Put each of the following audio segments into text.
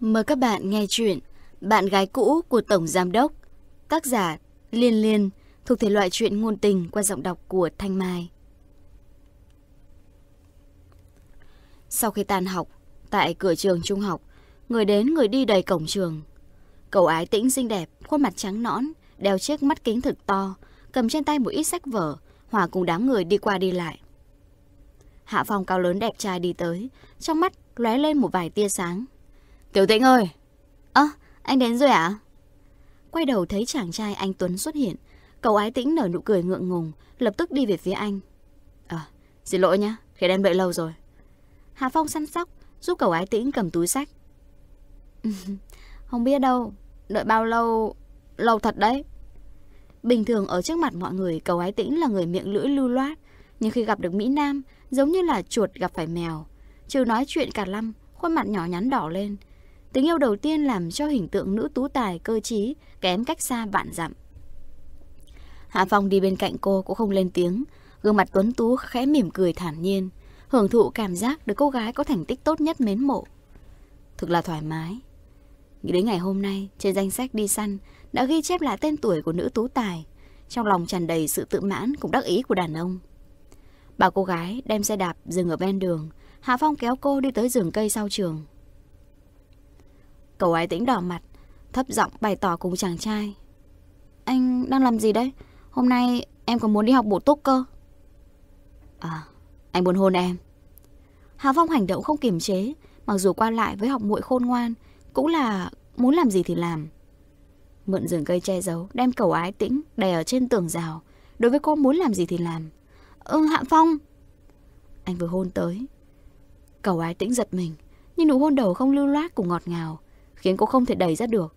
Mời các bạn nghe chuyện Bạn gái cũ của Tổng Giám Đốc Tác giả Liên Liên thuộc thể loại chuyện ngôn tình qua giọng đọc của Thanh Mai Sau khi tan học, tại cửa trường trung học, người đến người đi đầy cổng trường. Cậu ái tĩnh xinh đẹp, khuôn mặt trắng nõn, đeo chiếc mắt kính thực to, cầm trên tay một ít sách vở, hòa cùng đám người đi qua đi lại. Hạ phòng cao lớn đẹp trai đi tới, trong mắt lóe lên một vài tia sáng, Tiểu Tĩnh ơi! Ơ, anh đến rồi ạ? À? Quay đầu thấy chàng trai anh Tuấn xuất hiện. Cậu ái tĩnh nở nụ cười ngượng ngùng, lập tức đi về phía anh. À, xin lỗi nhá, khiến em đợi lâu rồi. Hà Phong săn sóc, giúp cậu ái tĩnh cầm túi sách. Không biết đâu, đợi bao lâu... lâu thật đấy. Bình thường ở trước mặt mọi người, cậu ái tĩnh là người miệng lưỡi lưu loát. Nhưng khi gặp được Mỹ Nam, giống như là chuột gặp phải mèo. chưa nói chuyện cả lăm, khuôn mặt nhỏ nhắn đỏ lên, Tình yêu đầu tiên làm cho hình tượng nữ tú tài cơ trí kém cách xa vạn dặm. Hạ Phong đi bên cạnh cô cũng không lên tiếng, gương mặt tuấn tú khẽ mỉm cười thản nhiên, hưởng thụ cảm giác được cô gái có thành tích tốt nhất mến mộ. Thực là thoải mái. Nghĩ đến ngày hôm nay, trên danh sách đi săn đã ghi chép lại tên tuổi của nữ tú tài, trong lòng tràn đầy sự tự mãn cùng đắc ý của đàn ông. Bà cô gái đem xe đạp dừng ở bên đường, Hạ Phong kéo cô đi tới rừng cây sau trường, Cầu ái tĩnh đỏ mặt, thấp giọng bày tỏ cùng chàng trai. Anh đang làm gì đấy? Hôm nay em còn muốn đi học bổ túc cơ. À, anh muốn hôn em. Hà Phong hành động không kiềm chế, mặc dù qua lại với học muội khôn ngoan, cũng là muốn làm gì thì làm. Mượn rừng cây che giấu, đem cầu ái tĩnh, đè ở trên tường rào. Đối với cô muốn làm gì thì làm. Ừ, Hạ Phong. Anh vừa hôn tới. Cầu ái tĩnh giật mình, nhưng nụ hôn đầu không lưu loát cùng ngọt ngào khiến cô không thể đẩy ra được.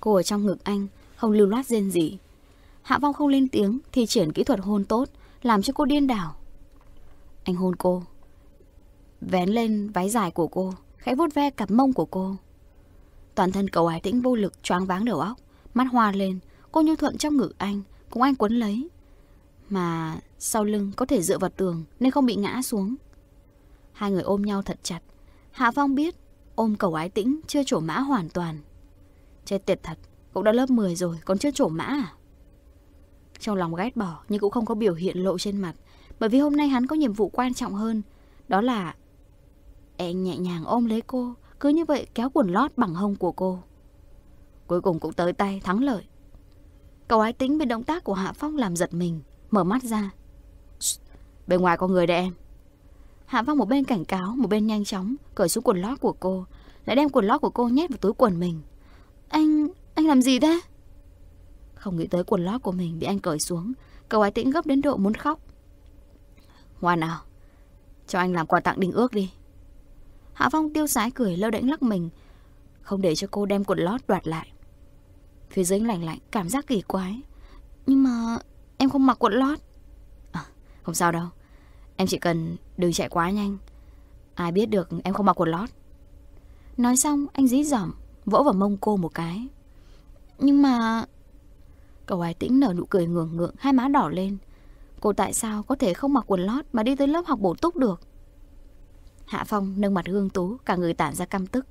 Cô ở trong ngực anh, không lưu loát rên rỉ. Hạ Vong không lên tiếng thì triển kỹ thuật hôn tốt, làm cho cô điên đảo. Anh hôn cô. Vén lên váy dài của cô, khẽ vuốt ve cặp mông của cô. Toàn thân cầu ái tĩnh vô lực choáng váng đầu óc, mắt hoa lên, cô nhu thuận trong ngực anh, cùng anh quấn lấy. Mà sau lưng có thể dựa vào tường nên không bị ngã xuống. Hai người ôm nhau thật chặt. Hạ Vong biết ôm cầu ái tĩnh chưa trổ mã hoàn toàn. Chết tiệt thật, cũng đã lớp 10 rồi, còn chưa trổ mã à? Trong lòng ghét bỏ nhưng cũng không có biểu hiện lộ trên mặt, bởi vì hôm nay hắn có nhiệm vụ quan trọng hơn, đó là... Anh nhẹ nhàng ôm lấy cô, cứ như vậy kéo quần lót bằng hông của cô. Cuối cùng cũng tới tay thắng lợi. Cậu ái tính bị động tác của Hạ Phong làm giật mình, mở mắt ra. Bên ngoài có người đây. em. Hạ Phong một bên cảnh cáo, một bên nhanh chóng cởi xuống quần lót của cô, lại đem quần lót của cô nhét vào túi quần mình. Anh, anh làm gì thế? Không nghĩ tới quần lót của mình bị anh cởi xuống, cậu ái tĩnh gấp đến độ muốn khóc. Hoa nào, cho anh làm quà tặng đình ước đi. Hạ Phong tiêu sái cười lơ đễnh lắc mình, không để cho cô đem quần lót đoạt lại. Phía dưới lạnh lạnh, cảm giác kỳ quái. Nhưng mà em không mặc quần lót. À, không sao đâu. Em chỉ cần đừng chạy quá nhanh Ai biết được em không mặc quần lót Nói xong anh dí dỏm Vỗ vào mông cô một cái Nhưng mà Cậu ái tĩnh nở nụ cười ngượng ngượng Hai má đỏ lên Cô tại sao có thể không mặc quần lót Mà đi tới lớp học bổ túc được Hạ Phong nâng mặt hương tú Cả người tản ra căm tức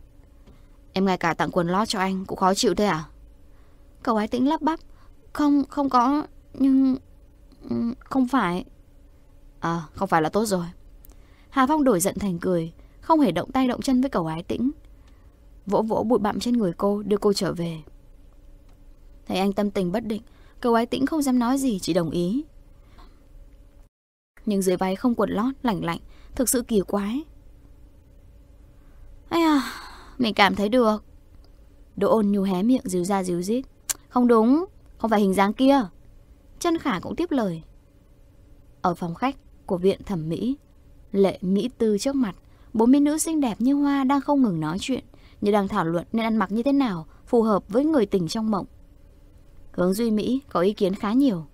Em ngay cả tặng quần lót cho anh cũng khó chịu thế à Cậu ái tĩnh lắp bắp Không, không có Nhưng... Ừ, không phải À không phải là tốt rồi Hà Phong đổi giận thành cười Không hề động tay động chân với cậu ái tĩnh Vỗ vỗ bụi bặm trên người cô Đưa cô trở về Thấy anh tâm tình bất định cậu ái tĩnh không dám nói gì chỉ đồng ý Nhưng dưới váy không quần lót lạnh lạnh Thực sự kỳ quái Ây à Mình cảm thấy được Đỗ ôn nhu hé miệng díu ra díu dít Không đúng Không phải hình dáng kia Chân khả cũng tiếp lời Ở phòng khách của Viện Thẩm Mỹ. Lệ Mỹ Tư trước mặt, bốn mỹ nữ xinh đẹp như hoa đang không ngừng nói chuyện, như đang thảo luận nên ăn mặc như thế nào phù hợp với người tình trong mộng. Hướng Duy Mỹ có ý kiến khá nhiều.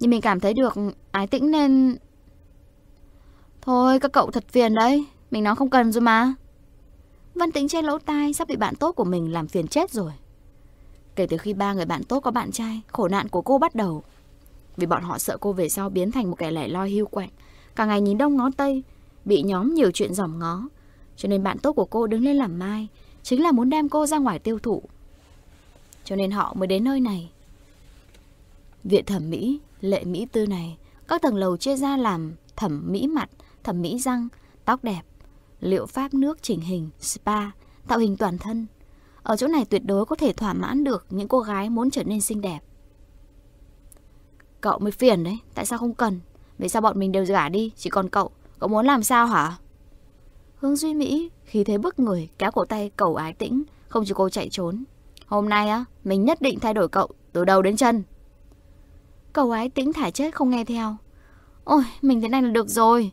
Nhưng mình cảm thấy được ái tĩnh nên... Thôi các cậu thật phiền đấy, mình nói không cần rồi mà. Văn Tĩnh che lỗ tai sắp bị bạn tốt của mình làm phiền chết rồi. Kể từ khi ba người bạn tốt có bạn trai, khổ nạn của cô bắt đầu. Vì bọn họ sợ cô về sau biến thành một kẻ lẻ loi hưu quạnh, cả ngày nhìn đông ngó tây, bị nhóm nhiều chuyện dòm ngó. Cho nên bạn tốt của cô đứng lên làm mai, chính là muốn đem cô ra ngoài tiêu thụ. Cho nên họ mới đến nơi này. Viện thẩm mỹ, lệ mỹ tư này, các tầng lầu chia ra làm thẩm mỹ mặt, thẩm mỹ răng, tóc đẹp, liệu pháp nước chỉnh hình, spa, tạo hình toàn thân. Ở chỗ này tuyệt đối có thể thỏa mãn được những cô gái muốn trở nên xinh đẹp. Cậu mới phiền đấy, tại sao không cần? Vậy sao bọn mình đều gả đi, chỉ còn cậu, cậu muốn làm sao hả? Hương Duy Mỹ khi thế bức người, kéo cổ tay cầu ái tĩnh, không cho cô chạy trốn. Hôm nay á, mình nhất định thay đổi cậu, từ đầu đến chân. Cầu ái tĩnh thả chết không nghe theo. Ôi, mình thế này là được rồi.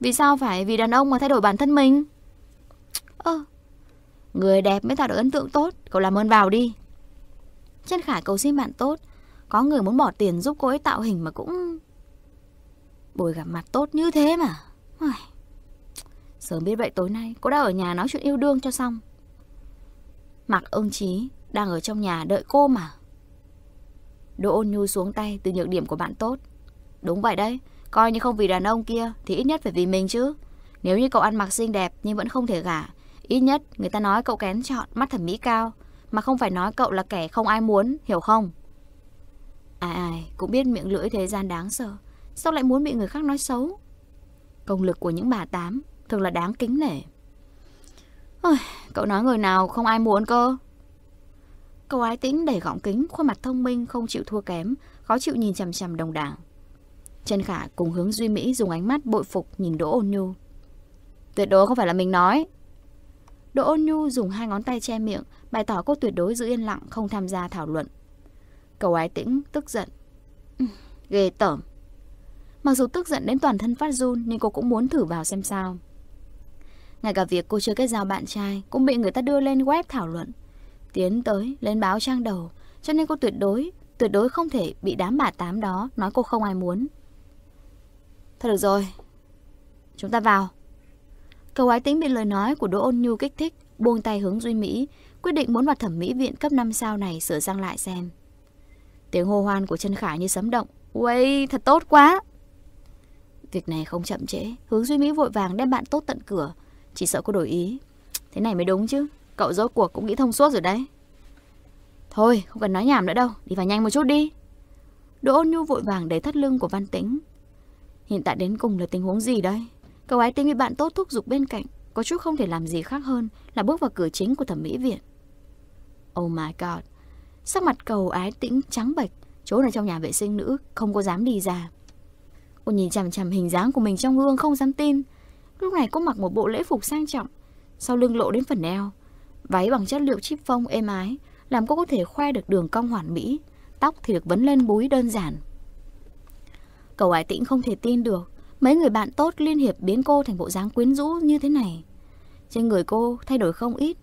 Vì sao phải vì đàn ông mà thay đổi bản thân mình? Ơ, người đẹp mới tạo được ấn tượng tốt, cậu làm ơn vào đi. Chân Khải cầu xin bạn tốt, có người muốn bỏ tiền giúp cô ấy tạo hình mà cũng... Buổi gặp mặt tốt như thế mà. Sớm biết vậy tối nay cô đã ở nhà nói chuyện yêu đương cho xong. Mặc ưng trí đang ở trong nhà đợi cô mà. Đỗ ôn nhu xuống tay từ nhược điểm của bạn tốt. Đúng vậy đấy, coi như không vì đàn ông kia thì ít nhất phải vì mình chứ. Nếu như cậu ăn mặc xinh đẹp nhưng vẫn không thể gả, ít nhất người ta nói cậu kén chọn, mắt thẩm mỹ cao, mà không phải nói cậu là kẻ không ai muốn, hiểu không? Ai ai cũng biết miệng lưỡi thế gian đáng sợ Sao lại muốn bị người khác nói xấu Công lực của những bà tám Thường là đáng kính nể Ôi, Cậu nói người nào không ai muốn cơ Cậu ái tĩnh đẩy gọng kính Khuôn mặt thông minh không chịu thua kém Khó chịu nhìn chằm chằm đồng đảng Trần Khả cùng hướng Duy Mỹ dùng ánh mắt bội phục nhìn Đỗ Ôn Nhu. Tuyệt đối không phải là mình nói. Đỗ Ôn Nhu dùng hai ngón tay che miệng, bày tỏ cô tuyệt đối giữ yên lặng không tham gia thảo luận. Cầu ái tĩnh tức giận ừ, Ghê tởm Mặc dù tức giận đến toàn thân phát run Nhưng cô cũng muốn thử vào xem sao Ngay cả việc cô chưa kết giao bạn trai Cũng bị người ta đưa lên web thảo luận Tiến tới lên báo trang đầu Cho nên cô tuyệt đối Tuyệt đối không thể bị đám bà tám đó Nói cô không ai muốn Thôi được rồi Chúng ta vào Cầu ái tĩnh bị lời nói của Đỗ Ôn Nhu kích thích Buông tay hướng Duy Mỹ Quyết định muốn vào thẩm mỹ viện cấp 5 sao này sửa sang lại xem Tiếng hô hoan của chân Khải như sấm động. Uầy, thật tốt quá! Việc này không chậm trễ, hướng Duy Mỹ vội vàng đem bạn tốt tận cửa. Chỉ sợ cô đổi ý. Thế này mới đúng chứ, cậu rốt cuộc cũng nghĩ thông suốt rồi đấy. Thôi, không cần nói nhảm nữa đâu, đi vào nhanh một chút đi. Đỗ ôn nhu vội vàng đẩy thắt lưng của Văn Tĩnh. Hiện tại đến cùng là tình huống gì đây? Cậu ái tính bị bạn tốt thúc giục bên cạnh, có chút không thể làm gì khác hơn là bước vào cửa chính của thẩm mỹ viện. Oh my god, Sắc mặt cầu ái tĩnh trắng bệch, trốn ở trong nhà vệ sinh nữ, không có dám đi ra. Cô nhìn chằm chằm hình dáng của mình trong gương không dám tin. Lúc này cô mặc một bộ lễ phục sang trọng, sau lưng lộ đến phần eo. Váy bằng chất liệu chip phông êm ái, làm cô có thể khoe được đường cong hoàn mỹ, tóc thì được vấn lên búi đơn giản. Cầu ái tĩnh không thể tin được, mấy người bạn tốt liên hiệp biến cô thành bộ dáng quyến rũ như thế này. Trên người cô thay đổi không ít,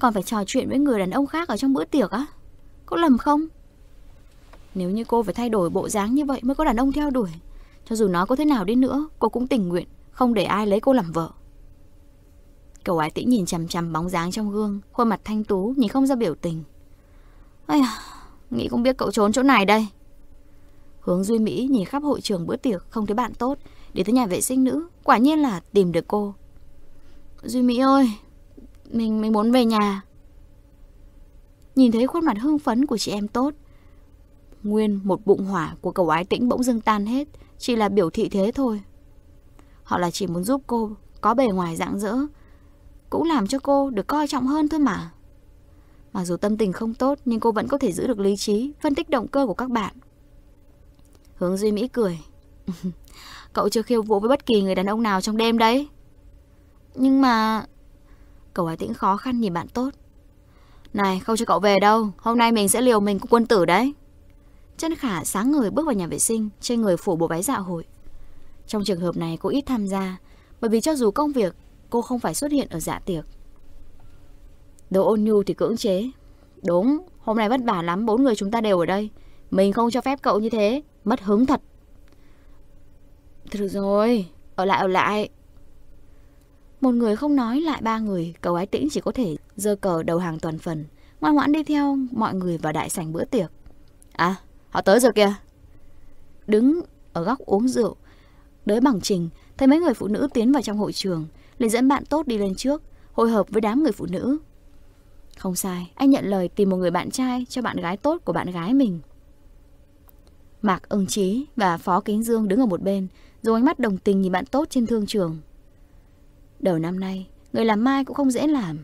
còn phải trò chuyện với người đàn ông khác ở trong bữa tiệc á. Có lầm không? Nếu như cô phải thay đổi bộ dáng như vậy mới có đàn ông theo đuổi, cho dù nó có thế nào đi nữa, cô cũng tình nguyện không để ai lấy cô làm vợ. Cậu ái tĩnh nhìn chằm chằm bóng dáng trong gương, khuôn mặt thanh tú nhìn không ra biểu tình. Ây à, nghĩ không biết cậu trốn chỗ này đây. Hướng Duy Mỹ nhìn khắp hội trường bữa tiệc không thấy bạn tốt, đi tới nhà vệ sinh nữ, quả nhiên là tìm được cô. Duy Mỹ ơi, mình mình muốn về nhà nhìn thấy khuôn mặt hưng phấn của chị em tốt. Nguyên một bụng hỏa của cậu ái tĩnh bỗng dưng tan hết, chỉ là biểu thị thế thôi. Họ là chỉ muốn giúp cô có bề ngoài rạng rỡ, cũng làm cho cô được coi trọng hơn thôi mà. Mặc dù tâm tình không tốt nhưng cô vẫn có thể giữ được lý trí, phân tích động cơ của các bạn. Hướng Duy Mỹ cười. Cậu chưa khiêu vũ với bất kỳ người đàn ông nào trong đêm đấy. Nhưng mà... Cậu ái tĩnh khó khăn nhìn bạn tốt. Này không cho cậu về đâu Hôm nay mình sẽ liều mình của quân tử đấy Chân khả sáng người bước vào nhà vệ sinh Trên người phủ bộ váy dạ hội Trong trường hợp này cô ít tham gia Bởi vì cho dù công việc Cô không phải xuất hiện ở dạ tiệc Đồ ôn nhu thì cưỡng chế Đúng hôm nay vất vả lắm Bốn người chúng ta đều ở đây Mình không cho phép cậu như thế Mất hứng thật Được rồi Ở lại ở lại một người không nói lại ba người, cậu ái tĩnh chỉ có thể dơ cờ đầu hàng toàn phần, ngoan ngoãn đi theo mọi người vào đại sảnh bữa tiệc. À, họ tới rồi kìa. Đứng ở góc uống rượu, đới bằng trình, thấy mấy người phụ nữ tiến vào trong hội trường, liền dẫn bạn tốt đi lên trước, hội hợp với đám người phụ nữ. Không sai, anh nhận lời tìm một người bạn trai cho bạn gái tốt của bạn gái mình. Mạc ưng trí và Phó Kính Dương đứng ở một bên, dùng ánh mắt đồng tình nhìn bạn tốt trên thương trường. Đầu năm nay, người làm mai cũng không dễ làm.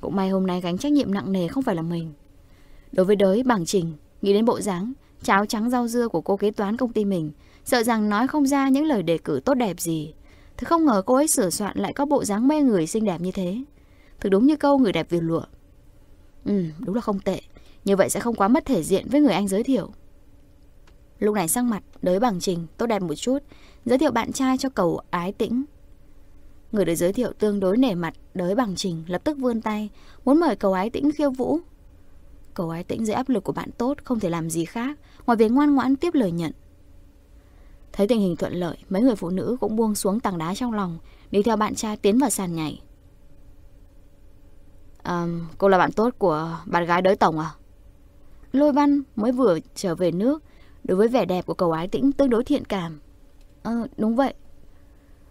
Cũng may hôm nay gánh trách nhiệm nặng nề không phải là mình. Đối với đới bằng trình, nghĩ đến bộ dáng, cháo trắng rau dưa của cô kế toán công ty mình, sợ rằng nói không ra những lời đề cử tốt đẹp gì. Thực không ngờ cô ấy sửa soạn lại có bộ dáng mê người xinh đẹp như thế. Thực đúng như câu người đẹp viền lụa. Ừ, đúng là không tệ. Như vậy sẽ không quá mất thể diện với người anh giới thiệu. Lúc này sang mặt, đới bằng trình, tốt đẹp một chút, giới thiệu bạn trai cho cầu ái tĩnh. Người được giới thiệu tương đối nể mặt Đới bằng trình lập tức vươn tay Muốn mời cầu ái tĩnh khiêu vũ Cầu ái tĩnh dưới áp lực của bạn tốt Không thể làm gì khác Ngoài việc ngoan ngoãn tiếp lời nhận Thấy tình hình thuận lợi Mấy người phụ nữ cũng buông xuống tảng đá trong lòng Đi theo bạn trai tiến vào sàn nhảy à, Cô là bạn tốt của bạn gái đới tổng à Lôi văn mới vừa trở về nước Đối với vẻ đẹp của cầu ái tĩnh tương đối thiện cảm à, đúng vậy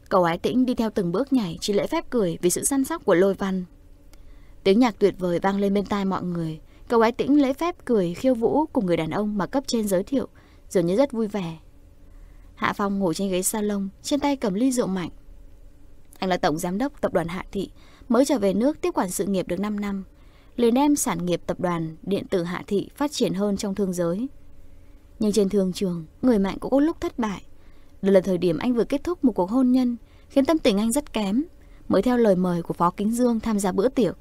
Cậu ái tĩnh đi theo từng bước nhảy Chỉ lễ phép cười vì sự săn sóc của lôi văn Tiếng nhạc tuyệt vời vang lên bên tai mọi người Cậu ái tĩnh lễ phép cười khiêu vũ Cùng người đàn ông mà cấp trên giới thiệu Dường như rất vui vẻ Hạ Phong ngồi trên ghế salon Trên tay cầm ly rượu mạnh Anh là tổng giám đốc tập đoàn Hạ Thị Mới trở về nước tiếp quản sự nghiệp được 5 năm liền đem sản nghiệp tập đoàn điện tử Hạ Thị phát triển hơn trong thương giới. Nhưng trên thương trường, người mạnh cũng có lúc thất bại. Đây là thời điểm anh vừa kết thúc một cuộc hôn nhân, khiến tâm tình anh rất kém, mới theo lời mời của Phó Kính Dương tham gia bữa tiệc.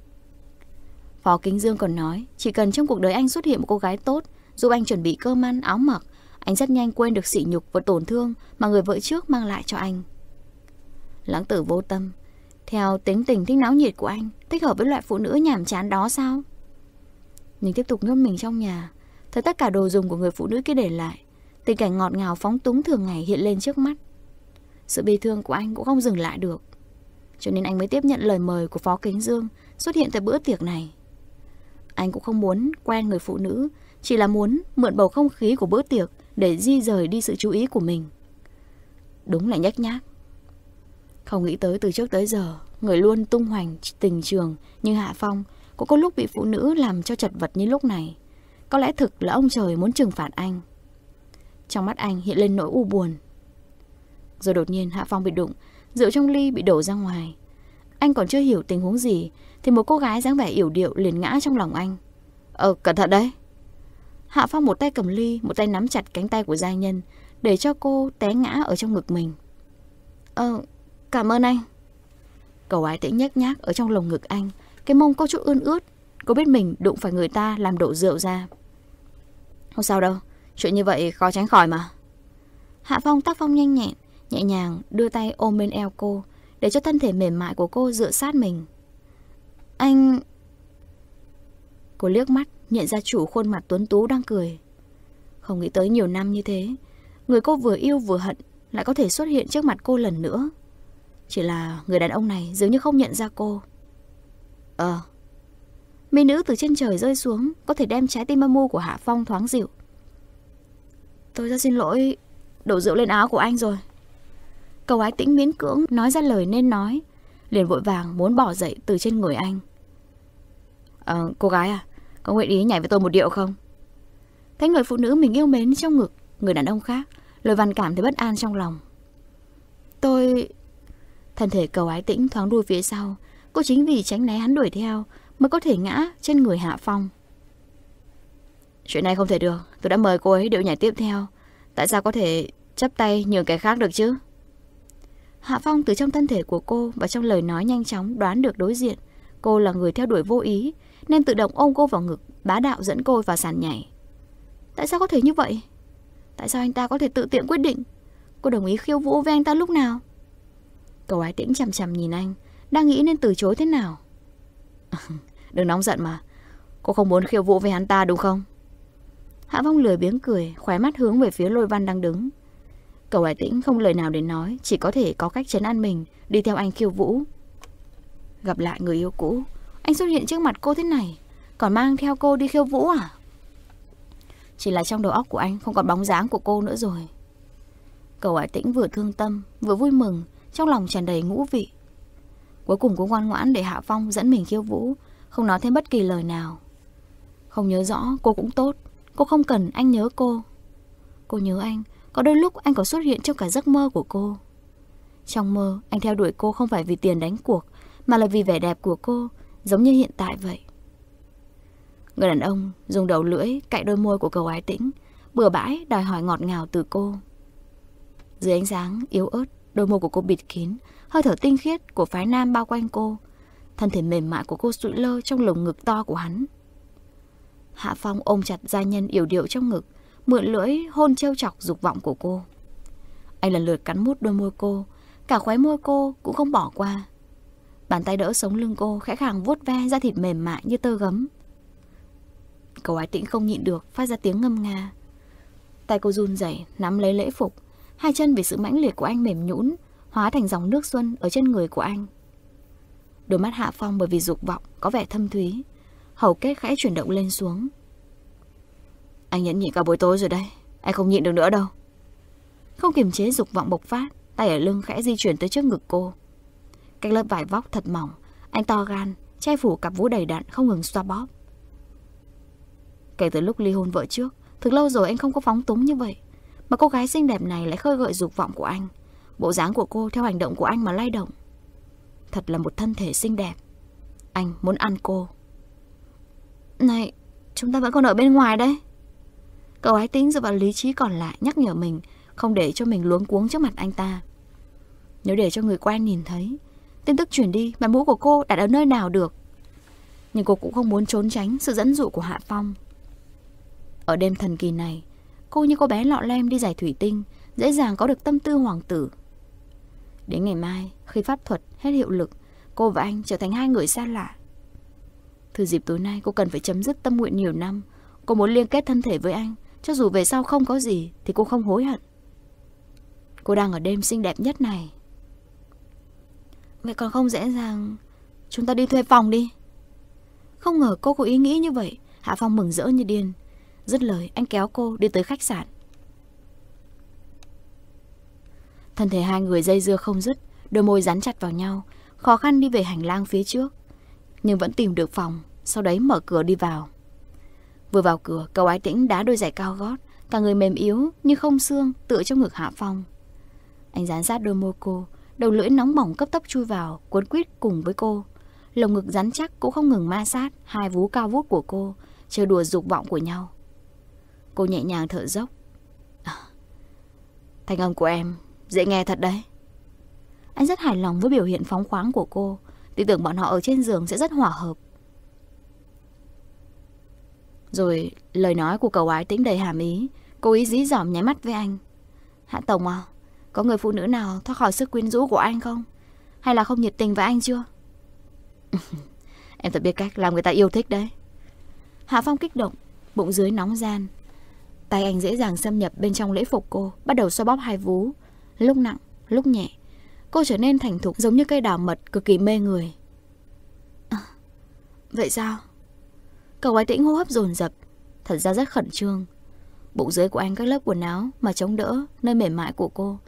Phó Kính Dương còn nói, chỉ cần trong cuộc đời anh xuất hiện một cô gái tốt, giúp anh chuẩn bị cơm ăn, áo mặc, anh rất nhanh quên được sỉ nhục và tổn thương mà người vợ trước mang lại cho anh. Lãng tử vô tâm, theo tính tình thích náo nhiệt của anh, thích hợp với loại phụ nữ nhàm chán đó sao? Nhưng tiếp tục nhốt mình trong nhà, thấy tất cả đồ dùng của người phụ nữ kia để lại, Tình cảnh ngọt ngào phóng túng thường ngày hiện lên trước mắt Sự bi thương của anh cũng không dừng lại được Cho nên anh mới tiếp nhận lời mời của Phó Kính Dương Xuất hiện tại bữa tiệc này Anh cũng không muốn quen người phụ nữ Chỉ là muốn mượn bầu không khí của bữa tiệc Để di rời đi sự chú ý của mình Đúng là nhách nhác Không nghĩ tới từ trước tới giờ Người luôn tung hoành tình trường Như Hạ Phong Cũng có lúc bị phụ nữ làm cho chật vật như lúc này Có lẽ thực là ông trời muốn trừng phạt anh trong mắt anh hiện lên nỗi u buồn Rồi đột nhiên Hạ Phong bị đụng Rượu trong ly bị đổ ra ngoài Anh còn chưa hiểu tình huống gì Thì một cô gái dáng vẻ yểu điệu liền ngã trong lòng anh Ờ cẩn thận đấy Hạ Phong một tay cầm ly Một tay nắm chặt cánh tay của giai nhân Để cho cô té ngã ở trong ngực mình Ờ cảm ơn anh cậu ái tĩnh nhắc nhác ở trong lồng ngực anh Cái mông có chút ươn ướt Cô biết mình đụng phải người ta làm đổ rượu ra Không sao đâu Chuyện như vậy khó tránh khỏi mà. Hạ Phong tác phong nhanh nhẹn, nhẹ nhàng đưa tay ôm bên eo cô, để cho thân thể mềm mại của cô dựa sát mình. Anh... Cô liếc mắt, nhận ra chủ khuôn mặt tuấn tú đang cười. Không nghĩ tới nhiều năm như thế, người cô vừa yêu vừa hận lại có thể xuất hiện trước mặt cô lần nữa. Chỉ là người đàn ông này dường như không nhận ra cô. Ờ... Mỹ nữ từ trên trời rơi xuống có thể đem trái tim âm mưu của Hạ Phong thoáng dịu. Tôi rất xin lỗi Đổ rượu lên áo của anh rồi Cầu ái tĩnh miễn cưỡng nói ra lời nên nói Liền vội vàng muốn bỏ dậy từ trên người anh à, Cô gái à Có nguyện ý nhảy với tôi một điệu không Thấy người phụ nữ mình yêu mến trong ngực Người đàn ông khác Lời văn cảm thấy bất an trong lòng Tôi... Thân thể cầu ái tĩnh thoáng đuôi phía sau Cô chính vì tránh né hắn đuổi theo Mới có thể ngã trên người Hạ Phong Chuyện này không thể được Tôi đã mời cô ấy điệu nhảy tiếp theo Tại sao có thể chấp tay nhường cái khác được chứ Hạ Phong từ trong thân thể của cô Và trong lời nói nhanh chóng đoán được đối diện Cô là người theo đuổi vô ý Nên tự động ôm cô vào ngực Bá đạo dẫn cô vào sàn nhảy Tại sao có thể như vậy Tại sao anh ta có thể tự tiện quyết định Cô đồng ý khiêu vũ với anh ta lúc nào Cậu ái tĩnh chằm chằm nhìn anh Đang nghĩ nên từ chối thế nào Đừng nóng giận mà Cô không muốn khiêu vũ với hắn ta đúng không Hạ Phong lười biếng cười, khóe mắt hướng về phía Lôi Văn đang đứng. Cậu Hải Tĩnh không lời nào để nói, chỉ có thể có cách chấn an mình, đi theo anh khiêu vũ. Gặp lại người yêu cũ, anh xuất hiện trước mặt cô thế này, còn mang theo cô đi khiêu vũ à? Chỉ là trong đầu óc của anh không còn bóng dáng của cô nữa rồi. Cậu Hải Tĩnh vừa thương tâm, vừa vui mừng, trong lòng tràn đầy ngũ vị. Cuối cùng cũng ngoan ngoãn để Hạ Phong dẫn mình khiêu vũ, không nói thêm bất kỳ lời nào. Không nhớ rõ, cô cũng tốt, Cô không cần anh nhớ cô. Cô nhớ anh, có đôi lúc anh còn xuất hiện trong cả giấc mơ của cô. Trong mơ, anh theo đuổi cô không phải vì tiền đánh cuộc, mà là vì vẻ đẹp của cô, giống như hiện tại vậy. Người đàn ông dùng đầu lưỡi cạy đôi môi của cầu ái tĩnh, bừa bãi đòi hỏi ngọt ngào từ cô. Dưới ánh sáng yếu ớt, đôi môi của cô bịt kín, hơi thở tinh khiết của phái nam bao quanh cô. Thân thể mềm mại của cô sụi lơ trong lồng ngực to của hắn. Hạ Phong ôm chặt gia nhân yểu điệu trong ngực, mượn lưỡi hôn trêu chọc dục vọng của cô. Anh lần lượt cắn mút đôi môi cô, cả khóe môi cô cũng không bỏ qua. Bàn tay đỡ sống lưng cô khẽ khàng vuốt ve da thịt mềm mại như tơ gấm. Cậu ái tĩnh không nhịn được, phát ra tiếng ngâm nga. Tay cô run rẩy nắm lấy lễ phục, hai chân vì sự mãnh liệt của anh mềm nhũn, hóa thành dòng nước xuân ở trên người của anh. Đôi mắt Hạ Phong bởi vì dục vọng có vẻ thâm thúy, Hầu kết khẽ chuyển động lên xuống Anh nhẫn nhịn cả buổi tối rồi đây Anh không nhịn được nữa đâu Không kiềm chế dục vọng bộc phát Tay ở lưng khẽ di chuyển tới trước ngực cô Cách lớp vải vóc thật mỏng Anh to gan Che phủ cặp vũ đầy đặn không ngừng xoa bóp Kể từ lúc ly hôn vợ trước Thực lâu rồi anh không có phóng túng như vậy Mà cô gái xinh đẹp này lại khơi gợi dục vọng của anh Bộ dáng của cô theo hành động của anh mà lay động Thật là một thân thể xinh đẹp Anh muốn ăn cô này, chúng ta vẫn còn ở bên ngoài đấy. Cậu ái tính dựa vào lý trí còn lại nhắc nhở mình, không để cho mình luống cuống trước mặt anh ta. Nếu để cho người quen nhìn thấy, tin tức chuyển đi mà mũ của cô đặt ở nơi nào được. Nhưng cô cũng không muốn trốn tránh sự dẫn dụ của Hạ Phong. Ở đêm thần kỳ này, cô như cô bé lọ lem đi giải thủy tinh, dễ dàng có được tâm tư hoàng tử. Đến ngày mai, khi pháp thuật hết hiệu lực, cô và anh trở thành hai người xa lạ Thừa dịp tối nay cô cần phải chấm dứt tâm nguyện nhiều năm Cô muốn liên kết thân thể với anh Cho dù về sau không có gì Thì cô không hối hận Cô đang ở đêm xinh đẹp nhất này Vậy còn không dễ dàng Chúng ta đi thuê phòng đi Không ngờ cô có ý nghĩ như vậy Hạ Phong mừng rỡ như điên Dứt lời anh kéo cô đi tới khách sạn Thân thể hai người dây dưa không dứt Đôi môi dán chặt vào nhau Khó khăn đi về hành lang phía trước nhưng vẫn tìm được phòng, sau đấy mở cửa đi vào. Vừa vào cửa, cậu ái tĩnh đá đôi giày cao gót, cả người mềm yếu như không xương, tựa trong ngực Hạ Phong. Anh dán sát đôi môi cô, đầu lưỡi nóng bỏng cấp tốc chui vào, cuốn quýt cùng với cô. Lồng ngực rắn chắc cũng không ngừng ma sát hai vú cao vút của cô, chơi đùa dục vọng của nhau. Cô nhẹ nhàng thở dốc. À, thanh âm của em dễ nghe thật đấy. Anh rất hài lòng với biểu hiện phóng khoáng của cô, Tin tưởng bọn họ ở trên giường sẽ rất hòa hợp Rồi lời nói của cầu ái tĩnh đầy hàm ý Cô ý dí dỏm nháy mắt với anh Hạ Tổng à Có người phụ nữ nào thoát khỏi sức quyến rũ của anh không Hay là không nhiệt tình với anh chưa Em thật biết cách làm người ta yêu thích đấy Hạ Phong kích động Bụng dưới nóng gian Tay anh dễ dàng xâm nhập bên trong lễ phục cô Bắt đầu xoa bóp hai vú Lúc nặng, lúc nhẹ Cô trở nên thành thục giống như cây đào mật cực kỳ mê người. À, vậy sao? Cậu ấy tĩnh hô hấp dồn dập, thật ra rất khẩn trương. Bụng dưới của anh các lớp quần áo mà chống đỡ nơi mềm mại của cô.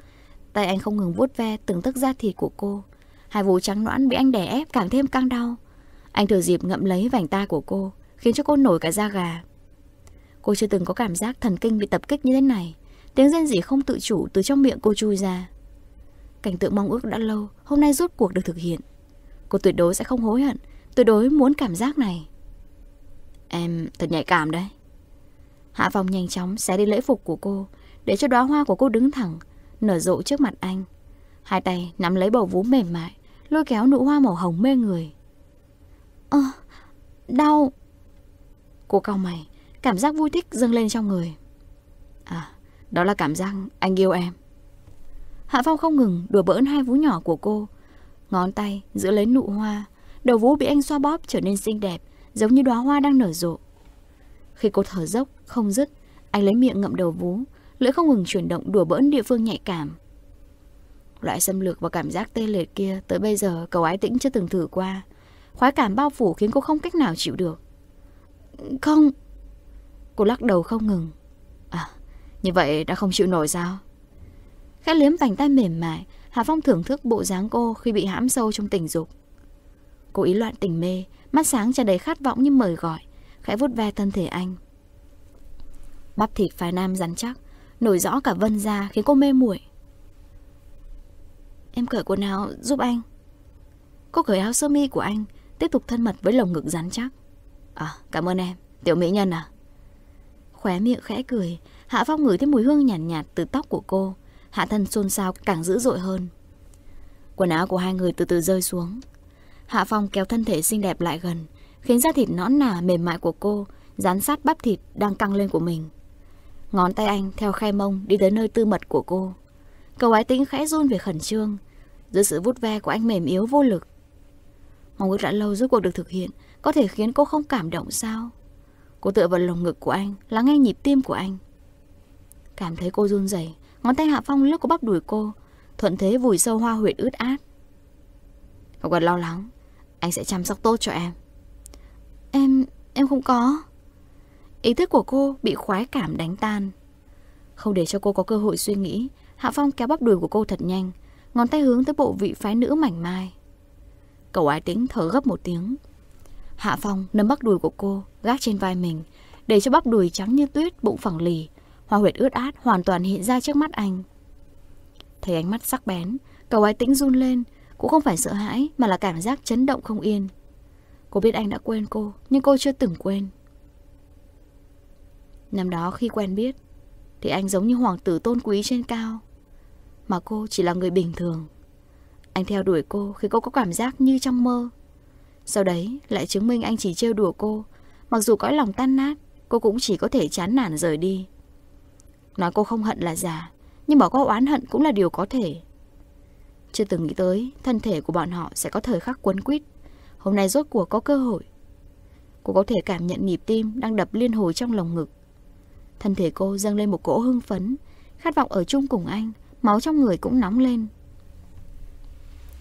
Tay anh không ngừng vuốt ve từng tấc da thịt của cô. Hai vú trắng noãn bị anh đè ép càng thêm căng đau. Anh thừa dịp ngậm lấy vành tai của cô, khiến cho cô nổi cả da gà. Cô chưa từng có cảm giác thần kinh bị tập kích như thế này. Tiếng rên rỉ không tự chủ từ trong miệng cô chui ra. Cảnh tượng mong ước đã lâu Hôm nay rốt cuộc được thực hiện Cô tuyệt đối sẽ không hối hận Tuyệt đối muốn cảm giác này Em thật nhạy cảm đấy Hạ Phong nhanh chóng xé đi lễ phục của cô Để cho đóa hoa của cô đứng thẳng Nở rộ trước mặt anh Hai tay nắm lấy bầu vú mềm mại Lôi kéo nụ hoa màu hồng mê người Ơ, đau Cô cau mày Cảm giác vui thích dâng lên trong người À, đó là cảm giác anh yêu em Hạ Phong không ngừng đùa bỡn hai vú nhỏ của cô. Ngón tay giữ lấy nụ hoa, đầu vú bị anh xoa bóp trở nên xinh đẹp, giống như đóa hoa đang nở rộ. Khi cô thở dốc, không dứt, anh lấy miệng ngậm đầu vú, lưỡi không ngừng chuyển động đùa bỡn địa phương nhạy cảm. Loại xâm lược và cảm giác tê liệt kia tới bây giờ cậu ái tĩnh chưa từng thử qua. Khoái cảm bao phủ khiến cô không cách nào chịu được. Không. Cô lắc đầu không ngừng. À, như vậy đã không chịu nổi sao? khẽ liếm vành tay mềm mại, Hà Phong thưởng thức bộ dáng cô khi bị hãm sâu trong tình dục. Cô ý loạn tình mê, mắt sáng tràn đầy khát vọng như mời gọi, khẽ vuốt ve thân thể anh. Bắp thịt phái nam rắn chắc, nổi rõ cả vân da khiến cô mê muội. Em cởi quần áo giúp anh. Cô cởi áo sơ mi của anh, tiếp tục thân mật với lồng ngực rắn chắc. À, cảm ơn em, tiểu mỹ nhân à. Khóe miệng khẽ cười, Hạ Phong ngửi thấy mùi hương nhàn nhạt, nhạt từ tóc của cô, hạ thân xôn xao càng dữ dội hơn. Quần áo của hai người từ từ rơi xuống. Hạ Phong kéo thân thể xinh đẹp lại gần, khiến da thịt nõn nà mềm mại của cô dán sát bắp thịt đang căng lên của mình. Ngón tay anh theo khe mông đi tới nơi tư mật của cô. cậu ái tính khẽ run về khẩn trương, dưới sự vút ve của anh mềm yếu vô lực. Mong ước đã lâu rốt cuộc được thực hiện, có thể khiến cô không cảm động sao? Cô tựa vào lồng ngực của anh, lắng nghe nhịp tim của anh. Cảm thấy cô run rẩy, Ngón tay Hạ Phong lướt qua bắp đùi cô, thuận thế vùi sâu hoa huyệt ướt át. Không cần lo lắng, anh sẽ chăm sóc tốt cho em. Em, em không có. Ý thức của cô bị khoái cảm đánh tan. Không để cho cô có cơ hội suy nghĩ, Hạ Phong kéo bắp đùi của cô thật nhanh, ngón tay hướng tới bộ vị phái nữ mảnh mai. Cậu ái tính thở gấp một tiếng. Hạ Phong nắm bắp đùi của cô, gác trên vai mình, để cho bắp đùi trắng như tuyết bụng phẳng lì, Hoa huyệt ướt át hoàn toàn hiện ra trước mắt anh. Thấy ánh mắt sắc bén, cậu ấy tĩnh run lên, cũng không phải sợ hãi mà là cảm giác chấn động không yên. Cô biết anh đã quên cô, nhưng cô chưa từng quên. Năm đó khi quen biết, thì anh giống như hoàng tử tôn quý trên cao, mà cô chỉ là người bình thường. Anh theo đuổi cô khi cô có cảm giác như trong mơ. Sau đấy lại chứng minh anh chỉ trêu đùa cô, mặc dù cõi lòng tan nát, cô cũng chỉ có thể chán nản rời đi. Nói cô không hận là giả Nhưng bỏ qua oán hận cũng là điều có thể Chưa từng nghĩ tới Thân thể của bọn họ sẽ có thời khắc quấn quýt Hôm nay rốt cuộc có cơ hội Cô có thể cảm nhận nhịp tim Đang đập liên hồi trong lòng ngực Thân thể cô dâng lên một cỗ hưng phấn Khát vọng ở chung cùng anh Máu trong người cũng nóng lên